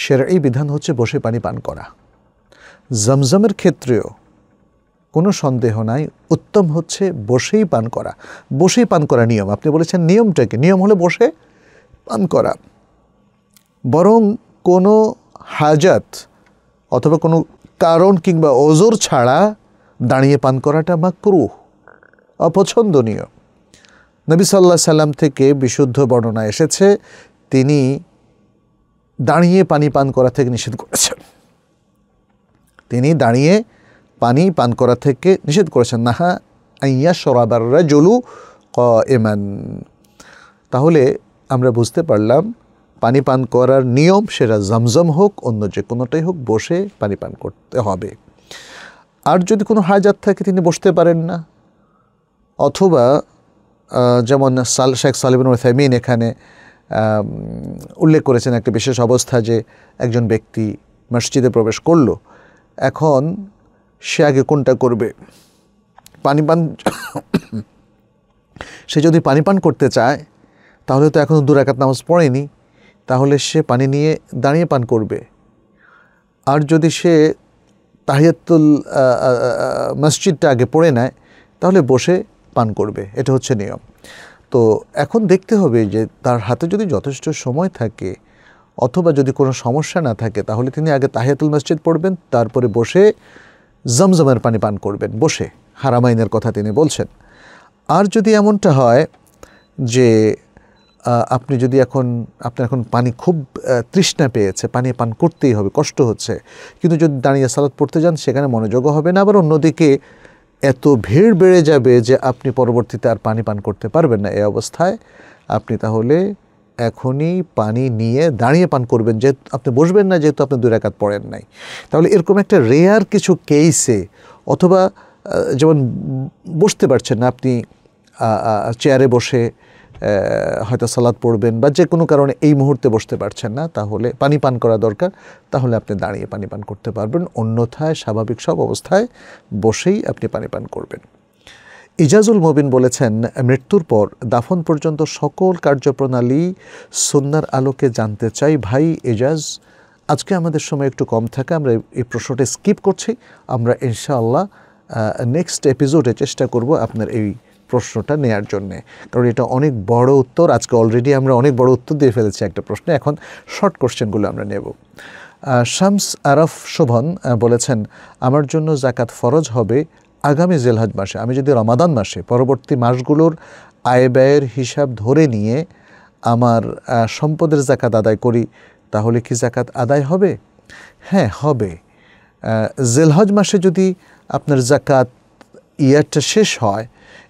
সেরা এই বিধান হচ্ছে বসে পানি পান করা জমজমের ক্ষেত্রেও কোনো সন্দেহ নাই উত্তম হচ্ছে বসেই পান করা বসেই পান করা নিয়ম আপনি বলেছেন নিয়মটাকে নিয়ম হলে বসে পান করা বরং কোনো হাজাত অথবা কোনো কারণ কিংবা ওজোর ছাড়া দাঁড়িয়ে পান করাটা ক্রুহ অপছন্দনীয় নবী সাল্লা সাল্লাম থেকে বিশুদ্ধ বর্ণনা এসেছে তিনি দাঁড়িয়ে পানি পান করা থেকে নিষেধ করেছেন তিনি দাঁড়িয়ে পানি পান করা থেকে নিষেধ করেছেন নাহা আইয়া সরাবাররা জলু ক এমান তাহলে আমরা বুঝতে পারলাম পানি পান করার নিয়ম সেটা জমজম হোক অন্য যে কোনোটাই হোক বসে পানি পান করতে হবে আর যদি কোনো হাজাত থাকে তিনি বসতে পারেন না অথবা যেমন সাল শেখ সালিবিন ওসাইমিন এখানে উল্লেখ করেছেন একটা বিশেষ অবস্থা যে একজন ব্যক্তি মসজিদে প্রবেশ করলো এখন সে আগে কোনটা করবে পানি পান সে যদি পানি পান করতে চায় তাহলে তো এখনও দুরাকাত নামাজ পড়েনি তাহলে সে পানি নিয়ে দাঁড়িয়ে পান করবে আর যদি সে তাহিয়াতুল মসজিদটা আগে পড়ে নেয় তাহলে বসে পান করবে এটা হচ্ছে নিয়ম তো এখন দেখতে হবে যে তার হাতে যদি যথেষ্ট সময় থাকে অথবা যদি কোনো সমস্যা না থাকে তাহলে তিনি আগে তাহিয়াতুল মসজিদ পড়বেন তারপরে বসে জমজমের পানি পান করবেন বসে হারামাইনের কথা তিনি বলছেন আর যদি এমনটা হয় যে আপনি যদি এখন আপনার এখন পানি খুব তৃষ্ণা পেয়েছে পানি পান করতেই হবে কষ্ট হচ্ছে কিন্তু যদি দাঁড়িয়ে সালাদ পড়তে যান সেখানে মনোযোগও হবে না আবার অন্যদিকে এত ভিড় বেড়ে যাবে যে আপনি পরবর্তীতে আর পানি পান করতে পারবেন না এই অবস্থায় আপনি তাহলে এখনই পানি নিয়ে দাঁড়িয়ে পান করবেন যে আপনি বসবেন না যেহেতু আপনি দুই রেখাত পড়েন নাই তাহলে এরকম একটা রেয়ার কিছু কেসে অথবা যেমন বসতে পারছেন না আপনি চেয়ারে বসে হয়তো সালাদ পড়বেন বা যে কোনো কারণে এই মুহূর্তে বসতে পারছেন না তাহলে পানি পান করা দরকার তাহলে আপনি দাঁড়িয়ে পানি পান করতে পারবেন অন্যথায় স্বাভাবিক সব অবস্থায় বসেই আপনি পানি পান করবেন ইজাজুল মবিন বলেছেন মৃত্যুর পর দাফন পর্যন্ত সকল কার্যপ্রণালী সন্ন্যার আলোকে জানতে চাই ভাই এজাজ আজকে আমাদের সময় একটু কম থাকে আমরা এই প্রশ্নটা স্কিপ করছি আমরা ইনশাআল্লাহ নেক্সট এপিসোডে চেষ্টা করব আপনার এই প্রশ্নটা নেয়ার জন্য কারণ এটা অনেক বড় উত্তর আজকে অলরেডি আমরা অনেক বড় উত্তর দিয়ে ফেলেছি একটা প্রশ্নে এখন শর্ট কোশ্চেনগুলো আমরা নেব শামস আরফ শোভন বলেছেন আমার জন্য জাকাত ফরজ হবে আগামী জেলহাজ মাসে আমি যদি রমাদান মাসে পরবর্তী মাসগুলোর আয় ব্যয়ের হিসাব ধরে নিয়ে আমার সম্পদের জাকাত আদায় করি তাহলে কি জাকাত আদায় হবে হ্যাঁ হবে জেলহজ মাসে যদি আপনার জাকাত ইয়ারটা শেষ হয়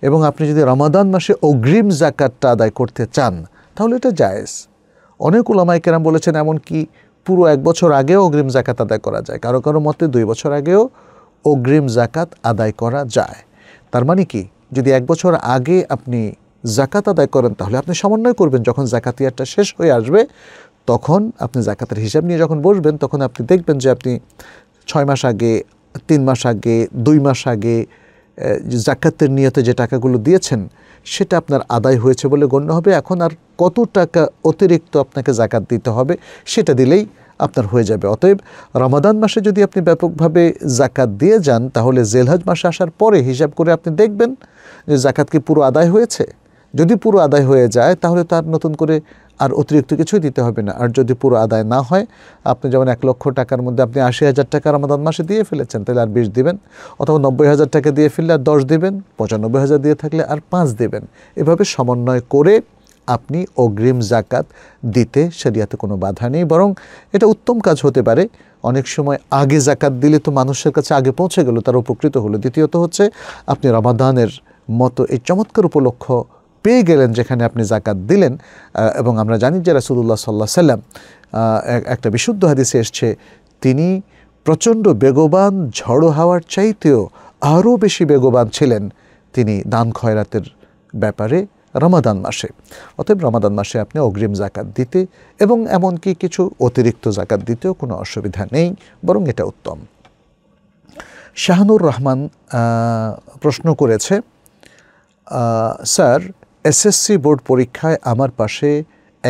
এবং আপনি যদি রমাদান মাসে অগ্রিম জাকাতটা আদায় করতে চান তাহলে এটা জায়েজ অনেক ওলামাই কেরাম বলেছেন এমনকি পুরো এক বছর আগেও অগ্রিম জাকাত আদায় করা যায় কারো কারো মতে দুই বছর আগেও অগ্রিম জাকাত আদায় করা যায় তার মানে কি যদি এক বছর আগে আপনি জাকাত আদায় করেন তাহলে আপনি সমন্বয় করবেন যখন জাকাতিয়ারটা শেষ হয়ে আসবে তখন আপনি জাকাতের হিসাব নিয়ে যখন বসবেন তখন আপনি দেখবেন যে আপনি ছয় মাস আগে তিন মাস আগে দুই মাস আগে জাকাতের নিয়তে যে টাকাগুলো দিয়েছেন সেটা আপনার আদায় হয়েছে বলে গণ্য হবে এখন আর কত টাকা অতিরিক্ত আপনাকে জাকাত দিতে হবে সেটা দিলেই আপনার হয়ে যাবে অতএব রমাদান মাসে যদি আপনি ব্যাপকভাবে জাকাত দিয়ে যান তাহলে জেলহাজ মাসে আসার পরে হিসাব করে আপনি দেখবেন যে জাকাত কি পুরো আদায় হয়েছে যদি পুরো আদায় হয়ে যায় তাহলে তার নতুন করে আর অতিরিক্ত কিছুই দিতে হবে না আর যদি পুরো আদায় না হয় আপনি যেমন এক লক্ষ টাকার মধ্যে আপনি আশি হাজার টাকা রমাদান মাসে দিয়ে ফেলেছেন তাহলে আর বিশ দিবেন অথবা নব্বই হাজার টাকা দিয়ে ফেললে আর দশ দেবেন পঁচানব্বই হাজার দিয়ে থাকলে আর পাঁচ দেবেন এভাবে সমন্বয় করে আপনি অগ্রিম জাকাত দিতে সেরিয়াতে কোনো বাধা নেই বরং এটা উত্তম কাজ হতে পারে অনেক সময় আগে জাকাত দিলে তো মানুষের কাছে আগে পৌঁছে গেল তার উপকৃত হলো দ্বিতীয়ত হচ্ছে আপনি রমাদানের মতো এই চমৎকার উপলক্ষ পেয়ে গেলেন যেখানে আপনি জাকাত দিলেন এবং আমরা জানি যে রাসুদুল্লাহ সাল্লাহ সাল্লাম একটা বিশুদ্ধ হাদিসে এসছে তিনি প্রচণ্ড বেগবান ঝড়ো হাওয়ার চাইতেও আরও বেশি বেগবান ছিলেন তিনি দান খয়রাতের ব্যাপারে রমাদান মাসে অতএব রমাদান মাসে আপনি অগ্রিম জাকাত দিতে এবং এমনকি কিছু অতিরিক্ত জাকাত দিতেও কোনো অসুবিধা নেই বরং এটা উত্তম শাহানুর রহমান প্রশ্ন করেছে স্যার এসএসসি বোর্ড পরীক্ষায় আমার পাশে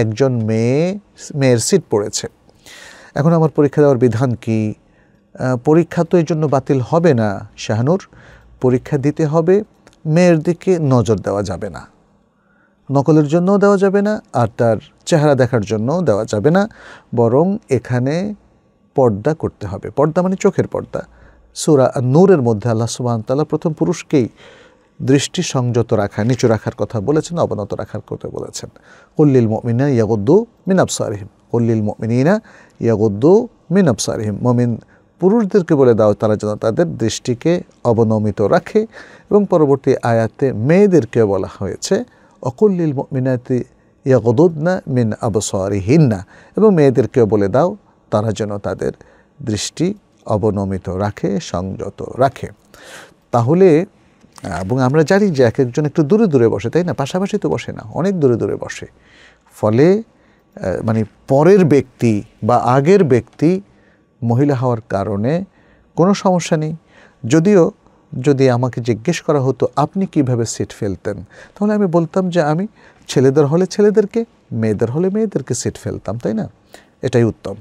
একজন মেয়ে মেয়ের সিট পড়েছে এখন আমার পরীক্ষা দেওয়ার বিধান কি পরীক্ষা তো এই জন্য বাতিল হবে না শাহানুর পরীক্ষা দিতে হবে মেয়ের দিকে নজর দেওয়া যাবে না নকলের জন্যও দেওয়া যাবে না আর তার চেহারা দেখার জন্যও দেওয়া যাবে না বরং এখানে পর্দা করতে হবে পর্দা মানে চোখের পর্দা সুরা নূরের মধ্যে আল্লাহ সুবাহন তাল্লাহ প্রথম পুরুষকেই দৃষ্টি সংযত রাখা নিচু রাখার কথা বলেছেন অবনত রাখার কথা বলেছেন কল্লিল মমিনা মিনাব সারহিম কল্লিল মমিনা মিনাব সারহিম মমিন পুরুষদেরকে বলে দাও তারা যেন তাদের দৃষ্টিকে অবনমিত রাখে এবং পরবর্তী আয়াতে মেয়েদেরকে বলা হয়েছে অকল্লিল মিনাতি না মিন না এবং মেয়েদেরকেও বলে দাও তারা যেন তাদের দৃষ্টি অবনমিত রাখে সংযত রাখে তাহলে এবং আমরা জানি যে এক একজন একটু দূরে দূরে বসে তাই না পাশাপাশি তো বসে না অনেক দূরে দূরে বসে ফলে মানে পরের ব্যক্তি বা আগের ব্যক্তি মহিলা হওয়ার কারণে কোনো সমস্যা নেই যদিও যদি আমাকে জিজ্ঞেস করা হতো আপনি কিভাবে সিট ফেলতেন তাহলে আমি বলতাম যে আমি ছেলেদের হলে ছেলেদেরকে মেয়েদের হলে মেয়েদেরকে সিট ফেলতাম তাই না এটাই উত্তম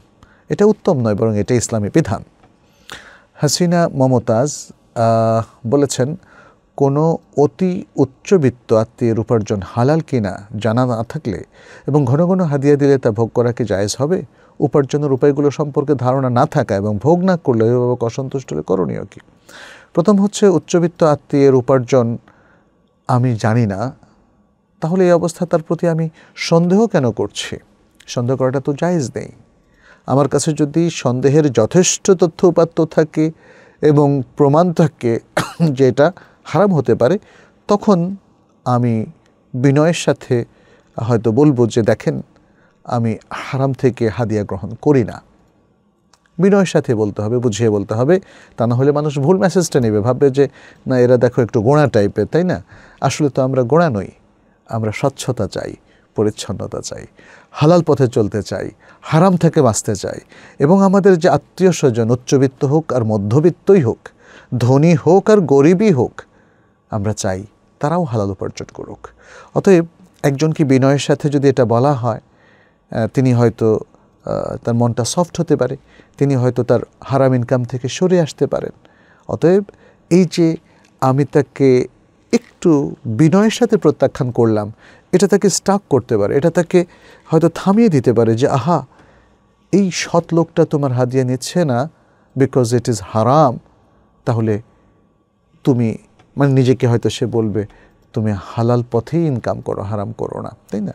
এটা উত্তম নয় বরং এটা ইসলামী বিধান হাসিনা মমতাজ বলেছেন কোনো অতি উচ্চবিত্ত আত্মীয়ের উপার্জন হালাল কিনা জানা না থাকলে এবং ঘন ঘন হাদিয়া দিলে তা ভোগ করা কি জায়েজ হবে উপার্জনের উপায়গুলো সম্পর্কে ধারণা না থাকা এবং ভোগ না করলে অভিভাবক অসন্তুষ্ট হলে করণীয় কী প্রথম হচ্ছে উচ্চবিত্ত আত্মীয়ের উপার্জন আমি জানি না তাহলে এই অবস্থা তার প্রতি আমি সন্দেহ কেন করছি সন্দেহ করাটা তো জায়জ নেই আমার কাছে যদি সন্দেহের যথেষ্ট তথ্য উপাত্য থাকে এবং প্রমাণ থাকে যে এটা হারাম হতে পারে তখন আমি বিনয়ের সাথে হয়তো বলবো যে দেখেন আমি হারাম থেকে হাদিয়া গ্রহণ করি না বিনয়ের সাথে বলতে হবে বুঝিয়ে বলতে হবে তা না হলে মানুষ ভুল মেসেজটা নেবে ভাববে যে না এরা দেখো একটু গোড়া টাইপের তাই না আসলে তো আমরা গোড়া নই আমরা স্বচ্ছতা চাই পরিচ্ছন্নতা চাই হালাল পথে চলতে চাই হারাম থেকে বাঁচতে চাই এবং আমাদের যে আত্মীয় স্বজন উচ্চবিত্ত হোক আর মধ্যবিত্তই হোক ধনী হোক আর গরিবই হোক আমরা চাই তারাও হালাল উপার্জন করুক অতএব একজনকে বিনয়ের সাথে যদি এটা বলা হয় তিনি হয়তো তার মনটা সফট হতে পারে তিনি হয়তো তার হারাম ইনকাম থেকে সরে আসতে পারেন অতএব এই যে আমি তাকে একটু বিনয়ের সাথে প্রত্যাখ্যান করলাম এটা তাকে স্টাক করতে পারে এটা তাকে হয়তো থামিয়ে দিতে পারে যে আহা এই সৎ লোকটা তোমার হাদিয়া নিচ্ছে না বিকজ ইট ইজ হারাম তাহলে তুমি মানে নিজেকে হয়তো সে বলবে তুমি হালাল পথেই ইনকাম করো হারাম করো না তাই না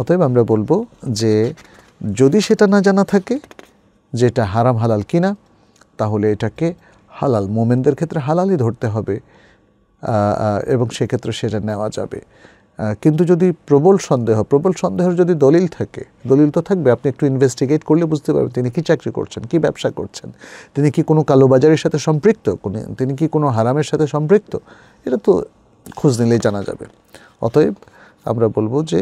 অতএব আমরা বলবো যে যদি সেটা না জানা থাকে যেটা হারাম হালাল কিনা তাহলে এটাকে হালাল মোমেনদের ক্ষেত্রে হালালই ধরতে হবে এবং সেক্ষেত্রে সেটা নেওয়া যাবে কিন্তু যদি প্রবল সন্দেহ প্রবল সন্দেহের যদি দলিল থাকে দলিল তো থাকবে আপনি একটু ইনভেস্টিগেট করলে বুঝতে পারবেন তিনি কি চাকরি করছেন কি ব্যবসা করছেন তিনি কি কোনো কালোবাজারের সাথে সম্পৃক্ত তিনি কি কোনো হারামের সাথে সম্পৃক্ত এটা তো খোঁজ নিলেই জানা যাবে অতএব আমরা বলবো যে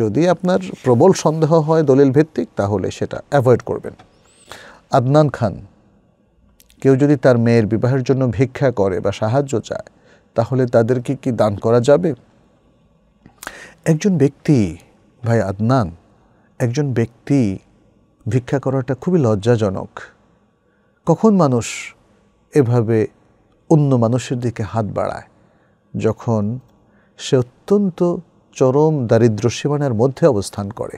যদি আপনার প্রবল সন্দেহ হয় দলিল ভিত্তিক তাহলে সেটা অ্যাভয়েড করবেন আদনান খান কেউ যদি তার মেয়ের বিবাহের জন্য ভিক্ষা করে বা সাহায্য চায় তাহলে তাদেরকে কি দান করা যাবে একজন ব্যক্তি ভাই আদনান একজন ব্যক্তি ভিক্ষা করাটা খুবই লজ্জাজনক কখন মানুষ এভাবে অন্য মানুষের দিকে হাত বাড়ায় যখন সে অত্যন্ত চরম দারিদ্র সীমানার মধ্যে অবস্থান করে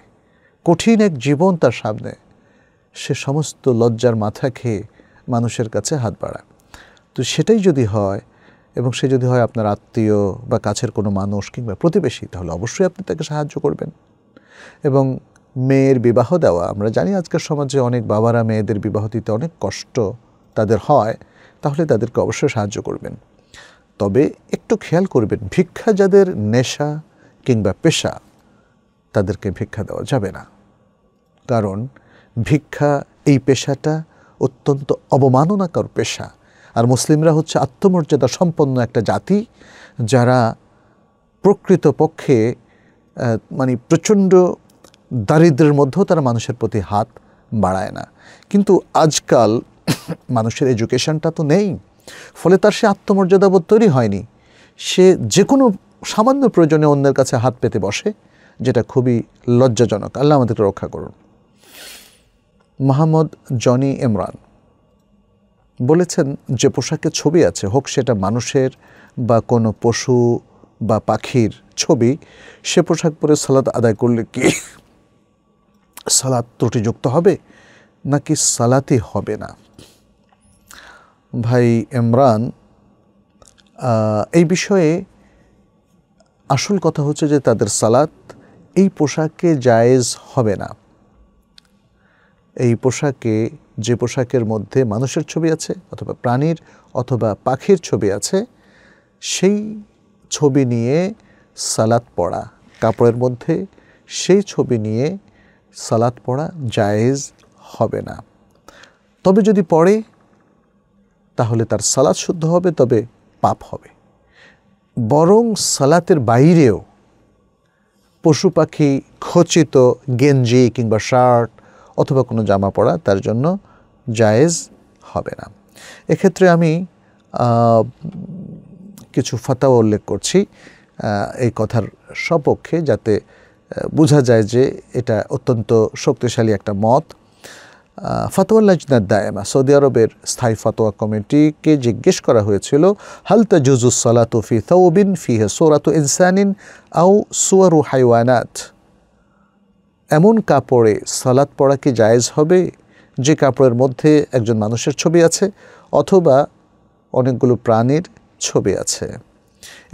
কঠিন এক জীবন তার সামনে সে সমস্ত লজ্জার মাথা খেয়ে মানুষের কাছে হাত বাড়ায় তো সেটাই যদি হয় এবং সে যদি হয় আপনার আত্মীয় বা কাছের কোনো মানুষ কিংবা প্রতিবেশী তাহলে অবশ্যই আপনি তাকে সাহায্য করবেন এবং মেয়ের বিবাহ দেওয়া আমরা জানি আজকের সমাজে অনেক বাবারা মেয়েদের বিবাহ দিতে অনেক কষ্ট তাদের হয় তাহলে তাদেরকে অবশ্যই সাহায্য করবেন তবে একটু খেয়াল করবেন ভিক্ষা যাদের নেশা কিংবা পেশা তাদেরকে ভিক্ষা দেওয়া যাবে না কারণ ভিক্ষা এই পেশাটা অত্যন্ত অবমাননাকর পেশা আর মুসলিমরা হচ্ছে আত্মমর্যাদা সম্পন্ন একটা জাতি যারা প্রকৃত পক্ষে মানে প্রচণ্ড দারিদ্রের মধ্যেও তারা মানুষের প্রতি হাত বাড়ায় না কিন্তু আজকাল মানুষের এডুকেশনটা তো নেই ফলে তার সে আত্মমর্যাদাবোধ তৈরি হয়নি সে যে কোনো সামান্য প্রয়োজনে অন্যের কাছে হাত পেতে বসে যেটা খুবই লজ্জাজনক আল্লাহ আমাদেরকে রক্ষা করুন মাহমদ জনি ইমরান বলেছেন যে পোশাকে ছবি আছে হোক সেটা মানুষের বা কোনো পশু বা পাখির ছবি সে পোশাক পরে সালাদ আদায় করলে কি সালাদ ত্রুটিযুক্ত হবে নাকি সালাতি হবে না ভাই ইমরান এই বিষয়ে আসল কথা হচ্ছে যে তাদের সালাত এই পোশাকে জায়েজ হবে না এই পোশাকে যে পোশাকের মধ্যে মানুষের ছবি আছে অথবা প্রাণীর অথবা পাখির ছবি আছে সেই ছবি নিয়ে সালাত পড়া কাপড়ের মধ্যে সেই ছবি নিয়ে সালাত পড়া জায়েজ হবে না তবে যদি পড়ে তাহলে তার সালাদ শুদ্ধ হবে তবে পাপ হবে বরং সালাতের বাইরেও পশু পাখি খচিত গেঞ্জি কিংবা শার্ট অথবা কোনো জামা পরা তার জন্য জায়েজ হবে না এক্ষেত্রে আমি কিছু ফাতা উল্লেখ করছি এই কথার সপক্ষে যাতে বোঝা যায় যে এটা অত্যন্ত শক্তিশালী একটা মত ফাতোয়া লাজনা দায়মা সৌদি আরবের স্থায়ী ফাতোয়া কমিটিকে জিজ্ঞেস করা হয়েছিল হালতা জুজুস সালাতু ফি তাওবিন ফিহে সোরাতু ইনসানিন আও সুয়ারু হাইওয়ানাত এমন কাপড়ে সালাত পড়া কি জায়েজ হবে যে কাপড়ের মধ্যে একজন মানুষের ছবি আছে অথবা অনেকগুলো প্রাণীর ছবি আছে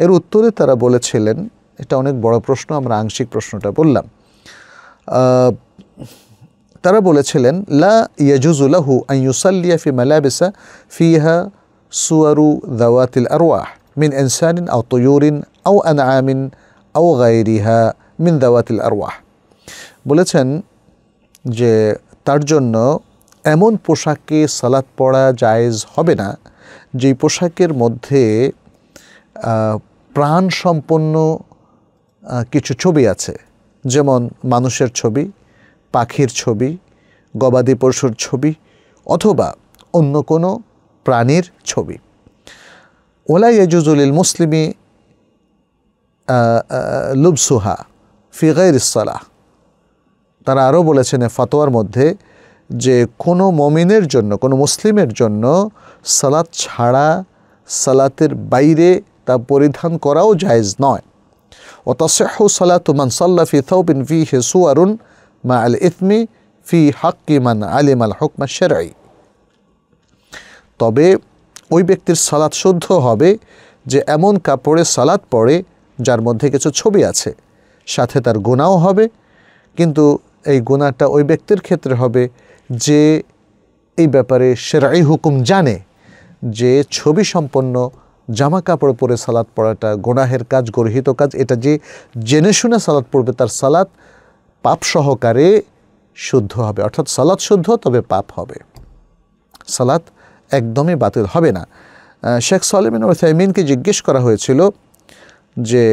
এর উত্তরে তারা বলেছিলেন এটা অনেক বড় প্রশ্ন আমরা আংশিক প্রশ্নটা বললাম তারা বলেছিলেন লা ইয়াজুজুলাহু আইয়ুসাল্লিয়া ফি মালাবিসা ফিহা সুয়ারু দাওয়াতিল আরওয়াহ মিন ইনসানিন আও তয়ুরিন আও আনআমিন আও গাইরিহা মিন দাওয়াতিল আরওয়াহ বলেছেন যে তার জন্য এমন পোশাকে সালাত পড়া জায়েজ হবে না যেই পোশাকের মধ্যে প্রাণ সম্পন্ন কিছু ছবি আছে যেমন মানুষের ছবি পাখির ছবি গবাদি পশুর ছবি অথবা অন্য কোনো প্রাণীর ছবি ওলা ইয়াজুজুলিল মুসলিমি লুবসুহা ফিগাইর ইসলাহ তারা আরও বলেছেন ফাতোয়ার মধ্যে যে কোনো মমিনের জন্য কোনো মুসলিমের জন্য সালাত ছাড়া সালাতের বাইরে তা পরিধান করাও জায়েজ নয় অতসেহ সালাত সালাতু মান সাল্লাফি থৌবিন ভি হে সুয়ারুন মা আল في ফি من علم الحكم الشرعي হকমা সেরাই তবে ওই ব্যক্তির সালাদ শুদ্ধ হবে যে এমন কাপড়ে সালাদ পড়ে যার মধ্যে কিছু ছবি আছে সাথে তার গুণাও হবে কিন্তু এই গুণাটা ওই ব্যক্তির ক্ষেত্রে হবে যে এই ব্যাপারে সেরাই হুকুম জানে যে ছবি সম্পন্ন জামা কাপড় পরে সালাদ পড়াটা গোনাহের কাজ গর্হিত কাজ এটা যে জেনে শুনে সালাদ পড়বে তার সালাদ পাপ সহকারে শুদ্ধ হবে অর্থাৎ সালাত শুদ্ধ তবে পাপ হবে সালাত একদমই বাতিল হবে না শেখ সালিমিন ওসাইমিনকে জিজ্ঞেস করা হয়েছিল যে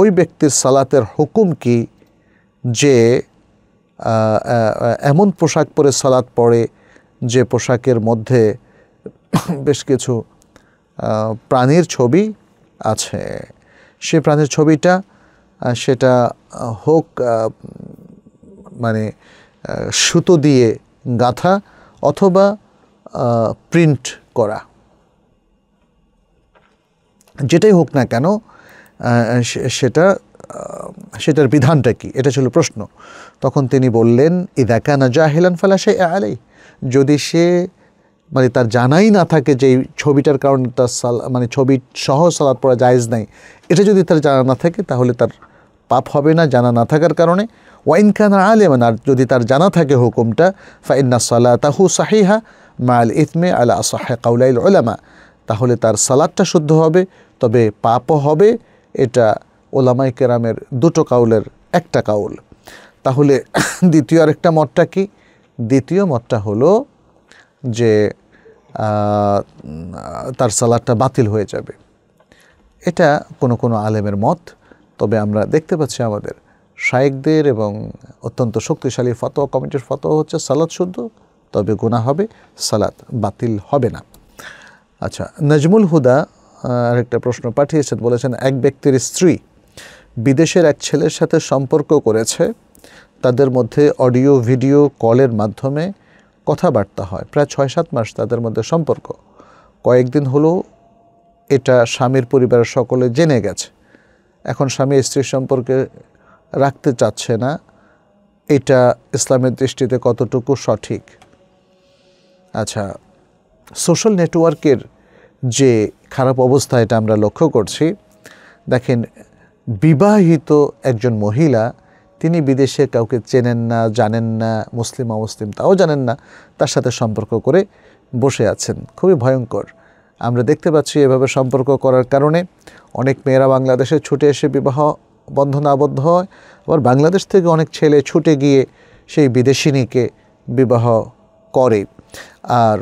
ওই ব্যক্তির সালাতের হুকুম কি যে এমন পোশাক পরে সালাত পড়ে যে পোশাকের মধ্যে বেশ কিছু প্রাণীর ছবি আছে সে প্রাণীর ছবিটা সেটা হোক মানে সুতো দিয়ে গাঁথা অথবা প্রিন্ট করা যেটাই হোক না কেন সেটা সেটার বিধানটা কি এটা ছিল প্রশ্ন তখন তিনি বললেন যা জাহেলান ফালা সে আলাই যদি সে মানে তার জানাই না থাকে যে ছবিটার কারণে তার সাল মানে ছবি সহ সালাদ পড়া জায়েজ নাই এটা যদি তার জানা না থাকে তাহলে তার পাপ হবে না জানা না থাকার কারণে ওয়াইনকান আলেমান আর যদি তার জানা থাকে হুকুমটা ফাইন্না সালা তাহু সাহিহা মা আল ইতমে আলা আসাহে কাউলাইল ওলামা তাহলে তার সালাদটা শুদ্ধ হবে তবে পাপও হবে এটা ওলামাই কেরামের দুটো কাউলের একটা কাউল তাহলে দ্বিতীয় আরেকটা মতটা কি দ্বিতীয় মতটা হলো যে তার সালাদটা বাতিল হয়ে যাবে এটা কোনো কোনো আলেমের মত তবে আমরা দেখতে পাচ্ছি আমাদের শায়েকদের এবং অত্যন্ত শক্তিশালী ফতো কমিটির ফতো হচ্ছে সালাদ শুদ্ধ তবে গুণা হবে সালাদ বাতিল হবে না আচ্ছা নাজমুল হুদা আরেকটা প্রশ্ন পাঠিয়েছেন বলেছেন এক ব্যক্তির স্ত্রী বিদেশের এক ছেলের সাথে সম্পর্ক করেছে তাদের মধ্যে অডিও ভিডিও কলের মাধ্যমে কথাবার্তা হয় প্রায় ছয় সাত মাস তাদের মধ্যে সম্পর্ক কয়েকদিন হলো এটা স্বামীর পরিবারের সকলে জেনে গেছে এখন স্বামী স্ত্রীর সম্পর্কে রাখতে চাচ্ছে না এটা ইসলামের দৃষ্টিতে কতটুকু সঠিক আচ্ছা সোশ্যাল নেটওয়ার্কের যে খারাপ অবস্থা এটা আমরা লক্ষ্য করছি দেখেন বিবাহিত একজন মহিলা তিনি বিদেশে কাউকে চেনেন না জানেন না মুসলিম অমুসলিম তাও জানেন না তার সাথে সম্পর্ক করে বসে আছেন খুবই ভয়ঙ্কর আমরা দেখতে পাচ্ছি এভাবে সম্পর্ক করার কারণে অনেক মেয়েরা বাংলাদেশে ছুটে এসে বিবাহ বন্ধনে আবদ্ধ হয় আবার বাংলাদেশ থেকে অনেক ছেলে ছুটে গিয়ে সেই বিদেশিনীকে বিবাহ করে আর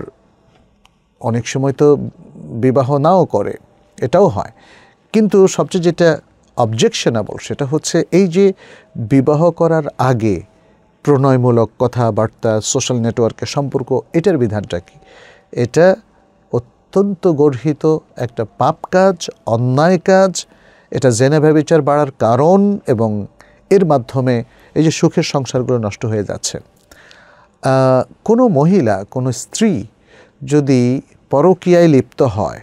অনেক সময় তো বিবাহ নাও করে এটাও হয় কিন্তু সবচেয়ে যেটা অবজেকশনেবল সেটা হচ্ছে এই যে বিবাহ করার আগে প্রণয়মূলক কথাবার্তা সোশ্যাল নেটওয়ার্কের সম্পর্ক এটার বিধানটা কি এটা অত্যন্ত গর্হিত একটা পাপ কাজ অন্যায় কাজ এটা জেনে ব্যবচার বাড়ার কারণ এবং এর মাধ্যমে এই যে সুখের সংসারগুলো নষ্ট হয়ে যাচ্ছে কোনো মহিলা কোনো স্ত্রী যদি পরকীয়ায় লিপ্ত হয়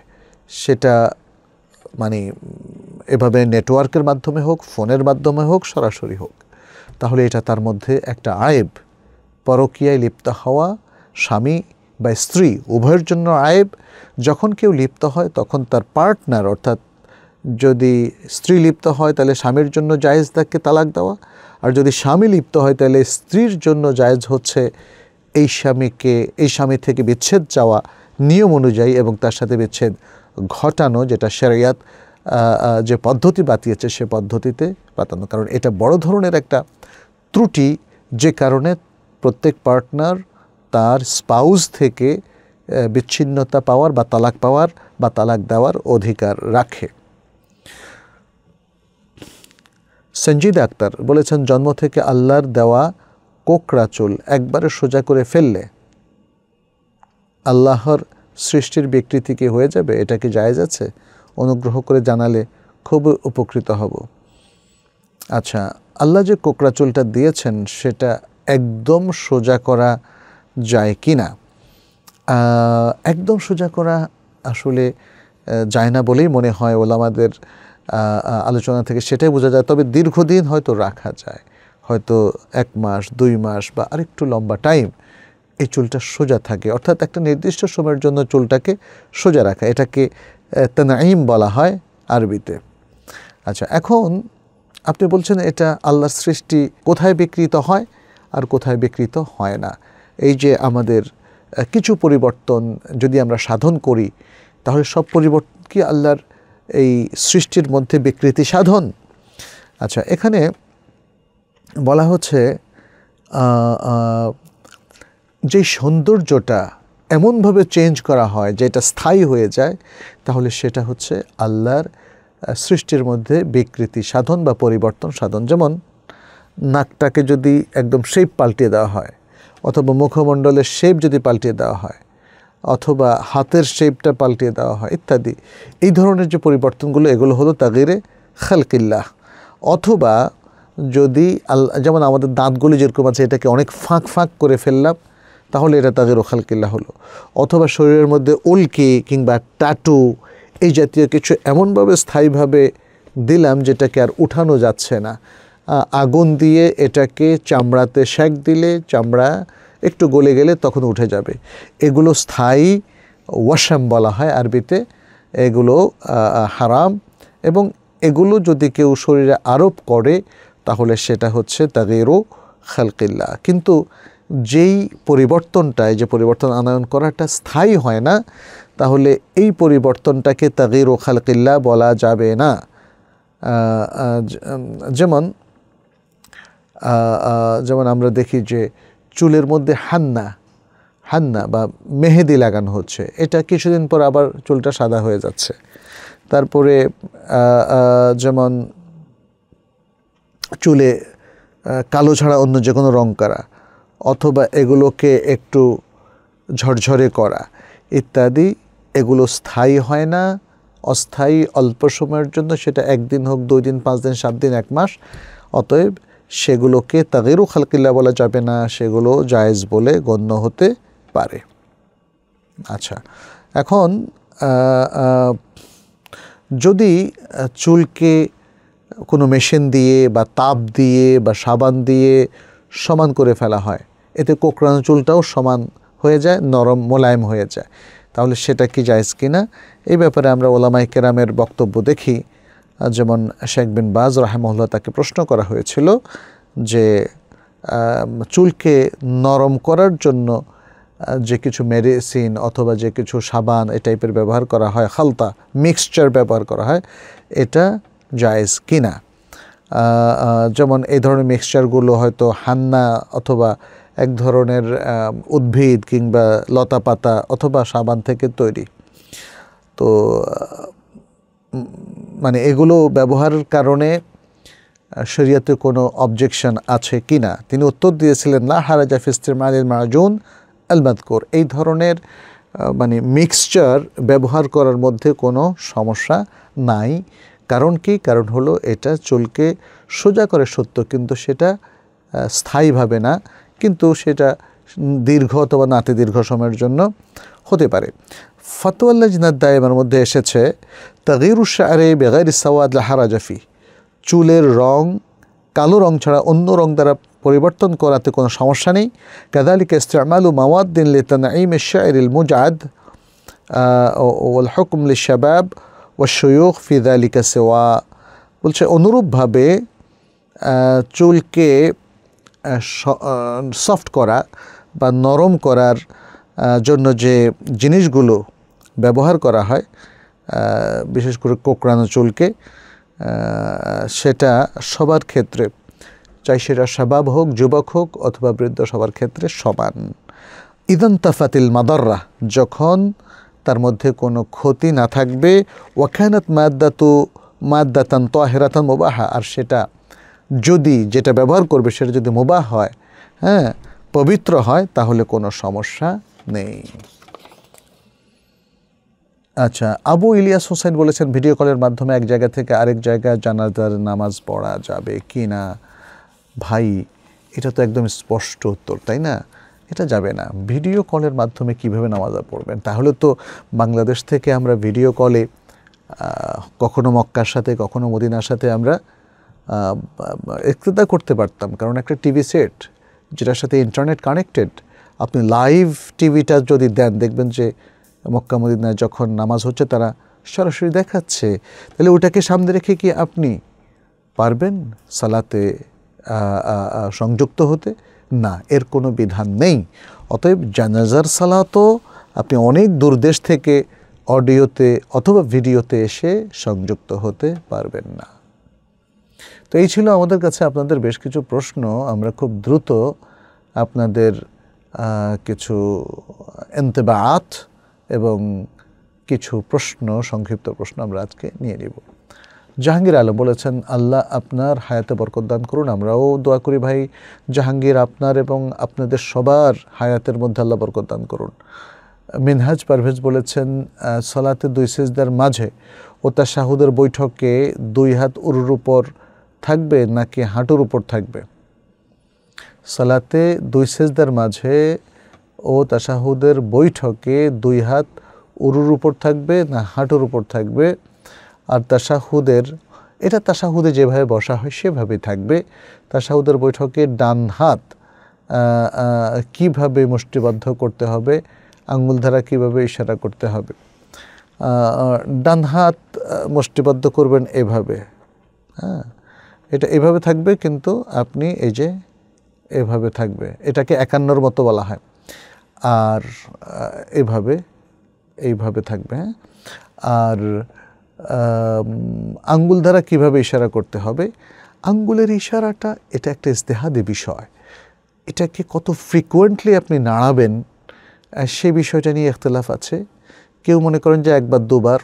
সেটা মানে এভাবে নেটওয়ার্কের মাধ্যমে হোক ফোনের মাধ্যমে হোক সরাসরি হোক তাহলে এটা তার মধ্যে একটা আয়েব পরকীয়ায় লিপ্ত হওয়া স্বামী বা স্ত্রী উভয়ের জন্য আয়েব যখন কেউ লিপ্ত হয় তখন তার পার্টনার অর্থাৎ যদি স্ত্রী লিপ্ত হয় তাহলে স্বামীর জন্য জায়েজ তাকে তালাক দেওয়া আর যদি স্বামী লিপ্ত হয় তাহলে স্ত্রীর জন্য জায়েজ হচ্ছে এই স্বামীকে এই স্বামী থেকে বিচ্ছেদ যাওয়া নিয়ম অনুযায়ী এবং তার সাথে বিচ্ছেদ ঘটানো যেটা শরিয়াত যে পদ্ধতি বাতিয়েছে সে পদ্ধতিতে বাতানো কারণ এটা বড় ধরনের একটা ত্রুটি যে কারণে প্রত্যেক পার্টনার তার স্পাউস থেকে বিচ্ছিন্নতা পাওয়ার বা তালাক পাওয়ার বা তালাক দেওয়ার অধিকার রাখে সঞ্জিদ আক্তার বলেছেন জন্ম থেকে আল্লাহর দেওয়া কোকড়া চুল একবারে সোজা করে ফেললে আল্লাহর সৃষ্টির বিকৃতি কি হয়ে যাবে এটা কি জায়েজ আছে অনুগ্রহ করে জানালে খুব উপকৃত হব আচ্ছা আল্লাহ যে কোকড়া চুলটা দিয়েছেন সেটা একদম সোজা করা যায় কি না একদম সোজা করা আসলে যায় না বলেই মনে হয় ওলামাদের আলোচনা থেকে সেটাই বোঝা যায় তবে দীর্ঘদিন হয়তো রাখা যায় হয়তো এক মাস দুই মাস বা আরেকটু লম্বা টাইম এই চুলটা সোজা থাকে অর্থাৎ একটা নির্দিষ্ট সময়ের জন্য চুলটাকে সোজা রাখা এটাকে তেনাইম বলা হয় আরবিতে আচ্ছা এখন আপনি বলছেন এটা আল্লাহর সৃষ্টি কোথায় বিকৃত হয় আর কোথায় বিকৃত হয় না এই যে আমাদের কিছু পরিবর্তন যদি আমরা সাধন করি তাহলে সব পরিবর্তন কি আল্লাহর এই সৃষ্টির মধ্যে বিকৃতি সাধন আচ্ছা এখানে বলা হচ্ছে যে সৌন্দর্যটা এমনভাবে চেঞ্জ করা হয় যেটা স্থায়ী হয়ে যায় তাহলে সেটা হচ্ছে আল্লাহর সৃষ্টির মধ্যে বিকৃতি সাধন বা পরিবর্তন সাধন যেমন নাকটাকে যদি একদম শেপ পাল্টিয়ে দেওয়া হয় অথবা মুখমণ্ডলের শেপ যদি পাল্টিয়ে দেওয়া হয় অথবা হাতের শেপটা পাল্টিয়ে দেওয়া হয় ইত্যাদি এই ধরনের যে পরিবর্তনগুলো এগুলো হলো তাগিরে খালকিল্লাহ অথবা যদি আল্লা যেমন আমাদের দাঁতগুলি যেরকম আছে এটাকে অনেক ফাঁক ফাঁক করে ফেললাম তাহলে এটা তাদের খালকিল্লা হলো অথবা শরীরের মধ্যে উল্কি কিংবা টাটু এই জাতীয় কিছু এমনভাবে স্থায়ীভাবে দিলাম যেটাকে আর উঠানো যাচ্ছে না আগুন দিয়ে এটাকে চামড়াতে শেক দিলে চামড়া একটু গলে গেলে তখন উঠে যাবে এগুলো স্থায়ী ওয়াশাম বলা হয় আরবিতে এগুলো হারাম এবং এগুলো যদি কেউ শরীরে আরোপ করে তাহলে সেটা হচ্ছে তাগেরও খালকিল্লা কিন্তু যেই পরিবর্তনটায় যে পরিবর্তন আনয়ন করাটা স্থায়ী হয় না তাহলে এই পরিবর্তনটাকে তাদের ও খালকিল্লা বলা যাবে না যেমন যেমন আমরা দেখি যে চুলের মধ্যে হান্না হান্না বা মেহেদি লাগানো হচ্ছে এটা কিছুদিন পর আবার চুলটা সাদা হয়ে যাচ্ছে তারপরে যেমন চুলে কালো ছাড়া অন্য যে কোনো রং করা অথবা এগুলোকে একটু ঝরঝরে করা ইত্যাদি এগুলো স্থায়ী হয় না অস্থায়ী অল্প সময়ের জন্য সেটা একদিন হোক দুই দিন পাঁচ দিন সাত দিন এক মাস অতএব সেগুলোকে তাগিরু খালকিল্লা বলা যাবে না সেগুলো জায়েজ বলে গণ্য হতে পারে আচ্ছা এখন যদি চুলকে কোনো মেশিন দিয়ে বা তাপ দিয়ে বা সাবান দিয়ে সমান করে ফেলা হয় এতে কোকড়ানো চুলটাও সমান হয়ে যায় নরম মোলায়েম হয়ে যায় তাহলে সেটা কি কি না এই ব্যাপারে আমরা ওলামাই কেরামের বক্তব্য দেখি যেমন শেখ বিন বাজ রাহেমহল্লা তাকে প্রশ্ন করা হয়েছিল যে চুলকে নরম করার জন্য যে কিছু মেডিসিন অথবা যে কিছু সাবান এ টাইপের ব্যবহার করা হয় খালতা মিক্সচার ব্যবহার করা হয় এটা জায়েজ কিনা যেমন এই ধরনের মিক্সচারগুলো হয়তো হান্না অথবা এক ধরনের উদ্ভিদ কিংবা লতা পাতা অথবা সাবান থেকে তৈরি তো মানে এগুলো ব্যবহারের কারণে শরীয়তে কোনো অবজেকশন আছে কি না তিনি উত্তর দিয়েছিলেন না হারাজা ফিস্তির মালিল মাজুন আলমাদকোর এই ধরনের মানে মিক্সচার ব্যবহার করার মধ্যে কোনো সমস্যা নাই কারণ কি কারণ হলো এটা চুলকে সোজা করে সত্য কিন্তু সেটা স্থায়ীভাবে না কিন্তু সেটা দীর্ঘ অথবা নাতে দীর্ঘ সময়ের জন্য হতে পারে ফতোয়াল্লা জিনার দায়েমের মধ্যে এসেছে তাগিরুস আরে বেগাইর সাওয়াদ জাফি চুলের রং কালো রং ছাড়া অন্য রং দ্বারা পরিবর্তন করাতে কোনো সমস্যা নেই কাদালিকে ইস্তেমালু মাওয়াদ্দিন লিতানাইম শাহরিল মুজাদ ওয়াল হকুম লি শাবাব ও সৈয়ক ফিদালিকা সেওয়া বলছে অনুরূপভাবে চুলকে সফট করা বা নরম করার জন্য যে জিনিসগুলো ব্যবহার করা হয় বিশেষ করে কোকড়ানো চুলকে সেটা সবার ক্ষেত্রে চাই সেটা স্বভাব হোক যুবক হোক অথবা বৃদ্ধ সবার ক্ষেত্রে সমান ইদন তাফাতিল মাদাররা যখন তার মধ্যে কোনো ক্ষতি না থাকবে ওয়াখানাত মাদ্দাতু মাদ্দাতান তহেরাতান মোবাহা আর সেটা যদি যেটা ব্যবহার করবে সেটা যদি মোবাহ হয় হ্যাঁ পবিত্র হয় তাহলে কোনো সমস্যা নেই আচ্ছা আবু ইলিয়াস হোসেন বলেছেন ভিডিও কলের মাধ্যমে এক জায়গা থেকে আরেক জায়গায় জানাজার নামাজ পড়া যাবে কি না ভাই এটা তো একদম স্পষ্ট উত্তর তাই না এটা যাবে না ভিডিও কলের মাধ্যমে কিভাবে নামাজা পড়বেন তাহলে তো বাংলাদেশ থেকে আমরা ভিডিও কলে কখনো মক্কার সাথে কখনো মদিনার সাথে আমরা একতদা করতে পারতাম কারণ একটা টিভি সেট যেটার সাথে ইন্টারনেট কানেক্টেড আপনি লাইভ টিভিটা যদি দেন দেখবেন যে মক্কা মদিনায় যখন নামাজ হচ্ছে তারা সরাসরি দেখাচ্ছে তাহলে ওটাকে সামনে রেখে কি আপনি পারবেন সালাতে সংযুক্ত হতে না এর কোনো বিধান নেই অতএব জানাজার সালাতও আপনি অনেক দূর দেশ থেকে অডিওতে অথবা ভিডিওতে এসে সংযুক্ত হতে পারবেন না তো এই ছিল আমাদের কাছে আপনাদের বেশ কিছু প্রশ্ন আমরা খুব দ্রুত আপনাদের কিছু আত এবং কিছু প্রশ্ন সংক্ষিপ্ত প্রশ্ন আমরা আজকে নিয়ে নিব জাহাঙ্গীর আলম বলেছেন আল্লাহ আপনার হায়াতে বরকদান করুন আমরাও দোয়া করি ভাই জাহাঙ্গীর আপনার এবং আপনাদের সবার হায়াতের মধ্যে আল্লাহ বরকদান করুন মিনহাজ পারভেজ বলেছেন সলাতে দুই সেজদার মাঝে ও তার শাহুদের বৈঠকে দুই হাত উরুর উপর থাকবে নাকি হাঁটুর উপর থাকবে সালাতে দুই সেজদার মাঝে ও তাসাহুদের বৈঠকে দুই হাত উরুর উপর থাকবে না হাঁটুর উপর থাকবে আর তাসাহুদের এটা তাসাহুদে যেভাবে বসা হয় সেভাবেই থাকবে তাসাহুদের বৈঠকে ডান হাত কিভাবে মুষ্টিবদ্ধ করতে হবে আঙ্গুল ধারা কীভাবে ইশারা করতে হবে ডান হাত মুষ্টিবদ্ধ করবেন এভাবে হ্যাঁ এটা এভাবে থাকবে কিন্তু আপনি এই যে এভাবে থাকবে এটাকে একান্নর মতো বলা হয় আর এভাবে এইভাবে থাকবে হ্যাঁ আর আঙ্গুল দ্বারা কিভাবে ইশারা করতে হবে আঙ্গুলের ইশারাটা এটা একটা ইস্তেহাদি বিষয় এটাকে কত ফ্রিকুয়েন্টলি আপনি নাড়াবেন সে বিষয়টা নিয়ে এখতলাফ আছে কেউ মনে করেন যে একবার দুবার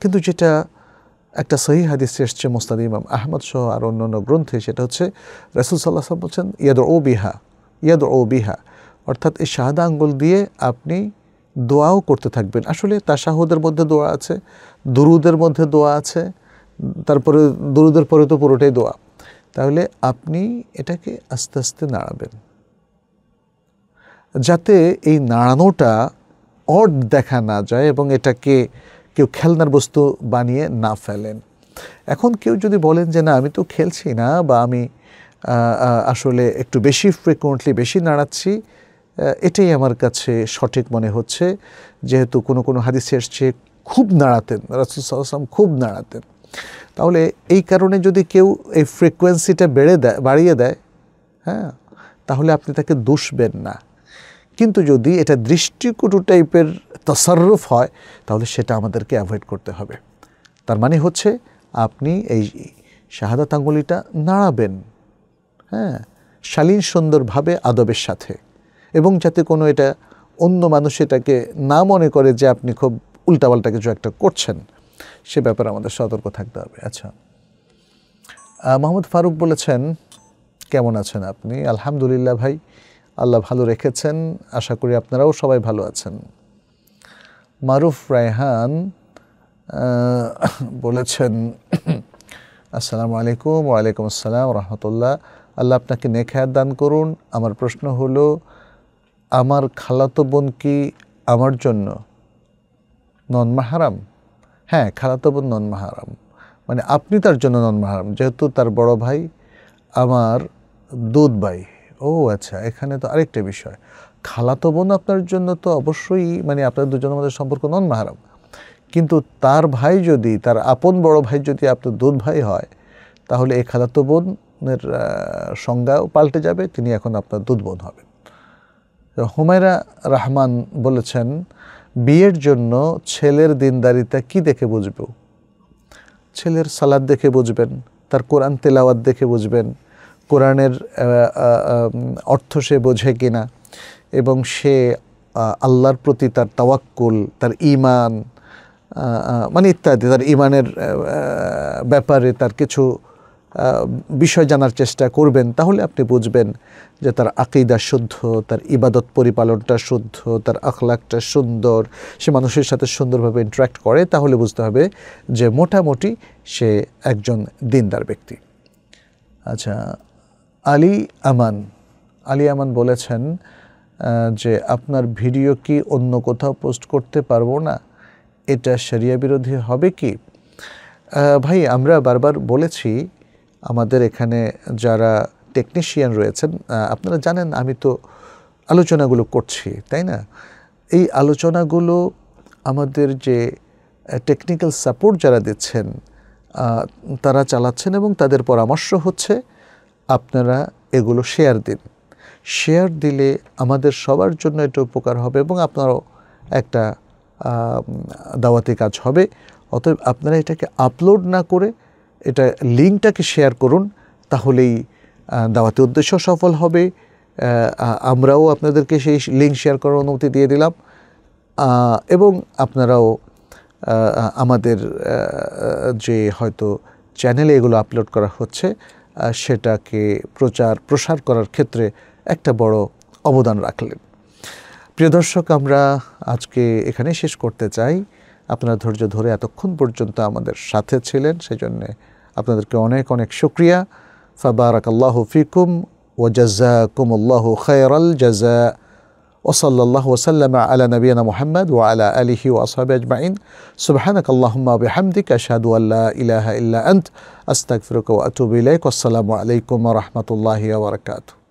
কিন্তু যেটা একটা সহি হাদিস এসছে মোস্তাদ ইমাম আহমদ সহ আর অন্য অন্য গ্রন্থে সেটা হচ্ছে রাসুল সাল্লাহ বলছেন ইয়াদ ও বিহা ইয়াদ ও বিহা অর্থাৎ এই শাহাদা আঙ্গুল দিয়ে আপনি দোয়াও করতে থাকবেন আসলে তাশাহুদের মধ্যে দোয়া আছে দুরুদের মধ্যে দোয়া আছে তারপরে দুরুদের পরে তো পুরোটাই দোয়া তাহলে আপনি এটাকে আস্তে আস্তে নাড়াবেন যাতে এই নাড়ানোটা অড দেখা না যায় এবং এটাকে কেউ খেলনার বস্তু বানিয়ে না ফেলেন এখন কেউ যদি বলেন যে না আমি তো খেলছি না বা আমি আসলে একটু বেশি ফ্রিকুয়েন্টলি বেশি নাড়াচ্ছি এটাই আমার কাছে সঠিক মনে হচ্ছে যেহেতু কোনো কোনো হাদিস এসছে খুব নাড়াতেন রাসুলসাল্লাম খুব নাড়াতেন তাহলে এই কারণে যদি কেউ এই ফ্রিকুয়েন্সিটা বেড়ে দেয় বাড়িয়ে দেয় হ্যাঁ তাহলে আপনি তাকে দুষবেন না কিন্তু যদি এটা দৃষ্টিকটু টাইপের তসারফ হয় তাহলে সেটা আমাদেরকে অ্যাভয়েড করতে হবে তার মানে হচ্ছে আপনি এই শাহাদাত আঙ্গুলিটা নাড়াবেন হ্যাঁ শালীন সুন্দরভাবে আদবের সাথে এবং যাতে কোনো এটা অন্য মানুষ এটাকে না মনে করে যে আপনি খুব উল্টাপাল্টা কিছু একটা করছেন সে ব্যাপারে আমাদের সতর্ক থাকতে হবে আচ্ছা মোহাম্মদ ফারুক বলেছেন কেমন আছেন আপনি আলহামদুলিল্লাহ ভাই আল্লাহ ভালো রেখেছেন আশা করি আপনারাও সবাই ভালো আছেন মারুফ রায়হান বলেছেন আসসালামু আলাইকুম ওয়ালাইকুম আসসালাম রহমতুল্লাহ আল্লাহ আপনাকে নেখায়াত দান করুন আমার প্রশ্ন হলো আমার খালাতো বোন কি আমার জন্য নন মাহারাম হ্যাঁ খালাতো বোন নন মাহারাম মানে আপনি তার জন্য নন মাহারাম যেহেতু তার বড় ভাই আমার দুধ ভাই ও আচ্ছা এখানে তো আরেকটা বিষয় খালাতো বোন আপনার জন্য তো অবশ্যই মানে আপনার দুজনের মধ্যে সম্পর্ক নন মাহারাম কিন্তু তার ভাই যদি তার আপন বড় ভাই যদি আপনার দুধ ভাই হয় তাহলে এই খালাতো বোন আপনার সংজ্ঞাও পাল্টে যাবে তিনি এখন আপনার দুধবোধ হবেন হুমায়রা রহমান বলেছেন বিয়ের জন্য ছেলের দিনদারিতা কি দেখে বুঝব ছেলের সালাদ দেখে বুঝবেন তার কোরআন তেলাওয়াত দেখে বুঝবেন কোরআনের অর্থ সে বোঝে কিনা এবং সে আল্লাহর প্রতি তার তাওয়াক্কুল তার ইমান মানে ইত্যাদি তার ইমানের ব্যাপারে তার কিছু বিষয় জানার চেষ্টা করবেন তাহলে আপনি বুঝবেন যে তার আকিদা শুদ্ধ তার ইবাদত পরিপালনটা শুদ্ধ তার আখলাকটা সুন্দর সে মানুষের সাথে সুন্দরভাবে ইন্টারাক্ট করে তাহলে বুঝতে হবে যে মোটামুটি সে একজন দিনদার ব্যক্তি আচ্ছা আলী আমান আলী আমান বলেছেন যে আপনার ভিডিও কি অন্য কোথাও পোস্ট করতে পারবো না এটা সেরিয়া বিরোধী হবে কি ভাই আমরা বারবার বলেছি আমাদের এখানে যারা টেকনিশিয়ান রয়েছেন আপনারা জানেন আমি তো আলোচনাগুলো করছি তাই না এই আলোচনাগুলো আমাদের যে টেকনিক্যাল সাপোর্ট যারা দিচ্ছেন তারা চালাচ্ছেন এবং তাদের পরামর্শ হচ্ছে আপনারা এগুলো শেয়ার দিন শেয়ার দিলে আমাদের সবার জন্য এটা উপকার হবে এবং আপনারও একটা দাওয়াতি কাজ হবে অতএব আপনারা এটাকে আপলোড না করে এটা লিঙ্কটাকে শেয়ার করুন তাহলেই দাওয়াতি উদ্দেশ্য সফল হবে আমরাও আপনাদেরকে সেই লিঙ্ক শেয়ার করার অনুমতি দিয়ে দিলাম এবং আপনারাও আমাদের যে হয়তো চ্যানেলে এগুলো আপলোড করা হচ্ছে সেটাকে প্রচার প্রসার করার ক্ষেত্রে একটা বড় অবদান রাখলেন প্রিয় দর্শক আমরা আজকে এখানে শেষ করতে চাই আপনারা ধৈর্য ধরে এতক্ষণ পর্যন্ত আমাদের সাথে ছিলেন সেজন্যে আপনাদেরকে অনেক অনেক শুক্রিয়া ফাবারাক আল্লাহ ফিকুম ও জাজাকুমুল্লাহ খৈরল জাজা وصلى الله وسلم على نبينا محمد وعلى آله وأصحابه أجمعين سبحانك اللهم وبحمدك أشهد أن لا إله إلا أنت أستغفرك وأتوب إليك والسلام عليكم ورحمة الله وبركاته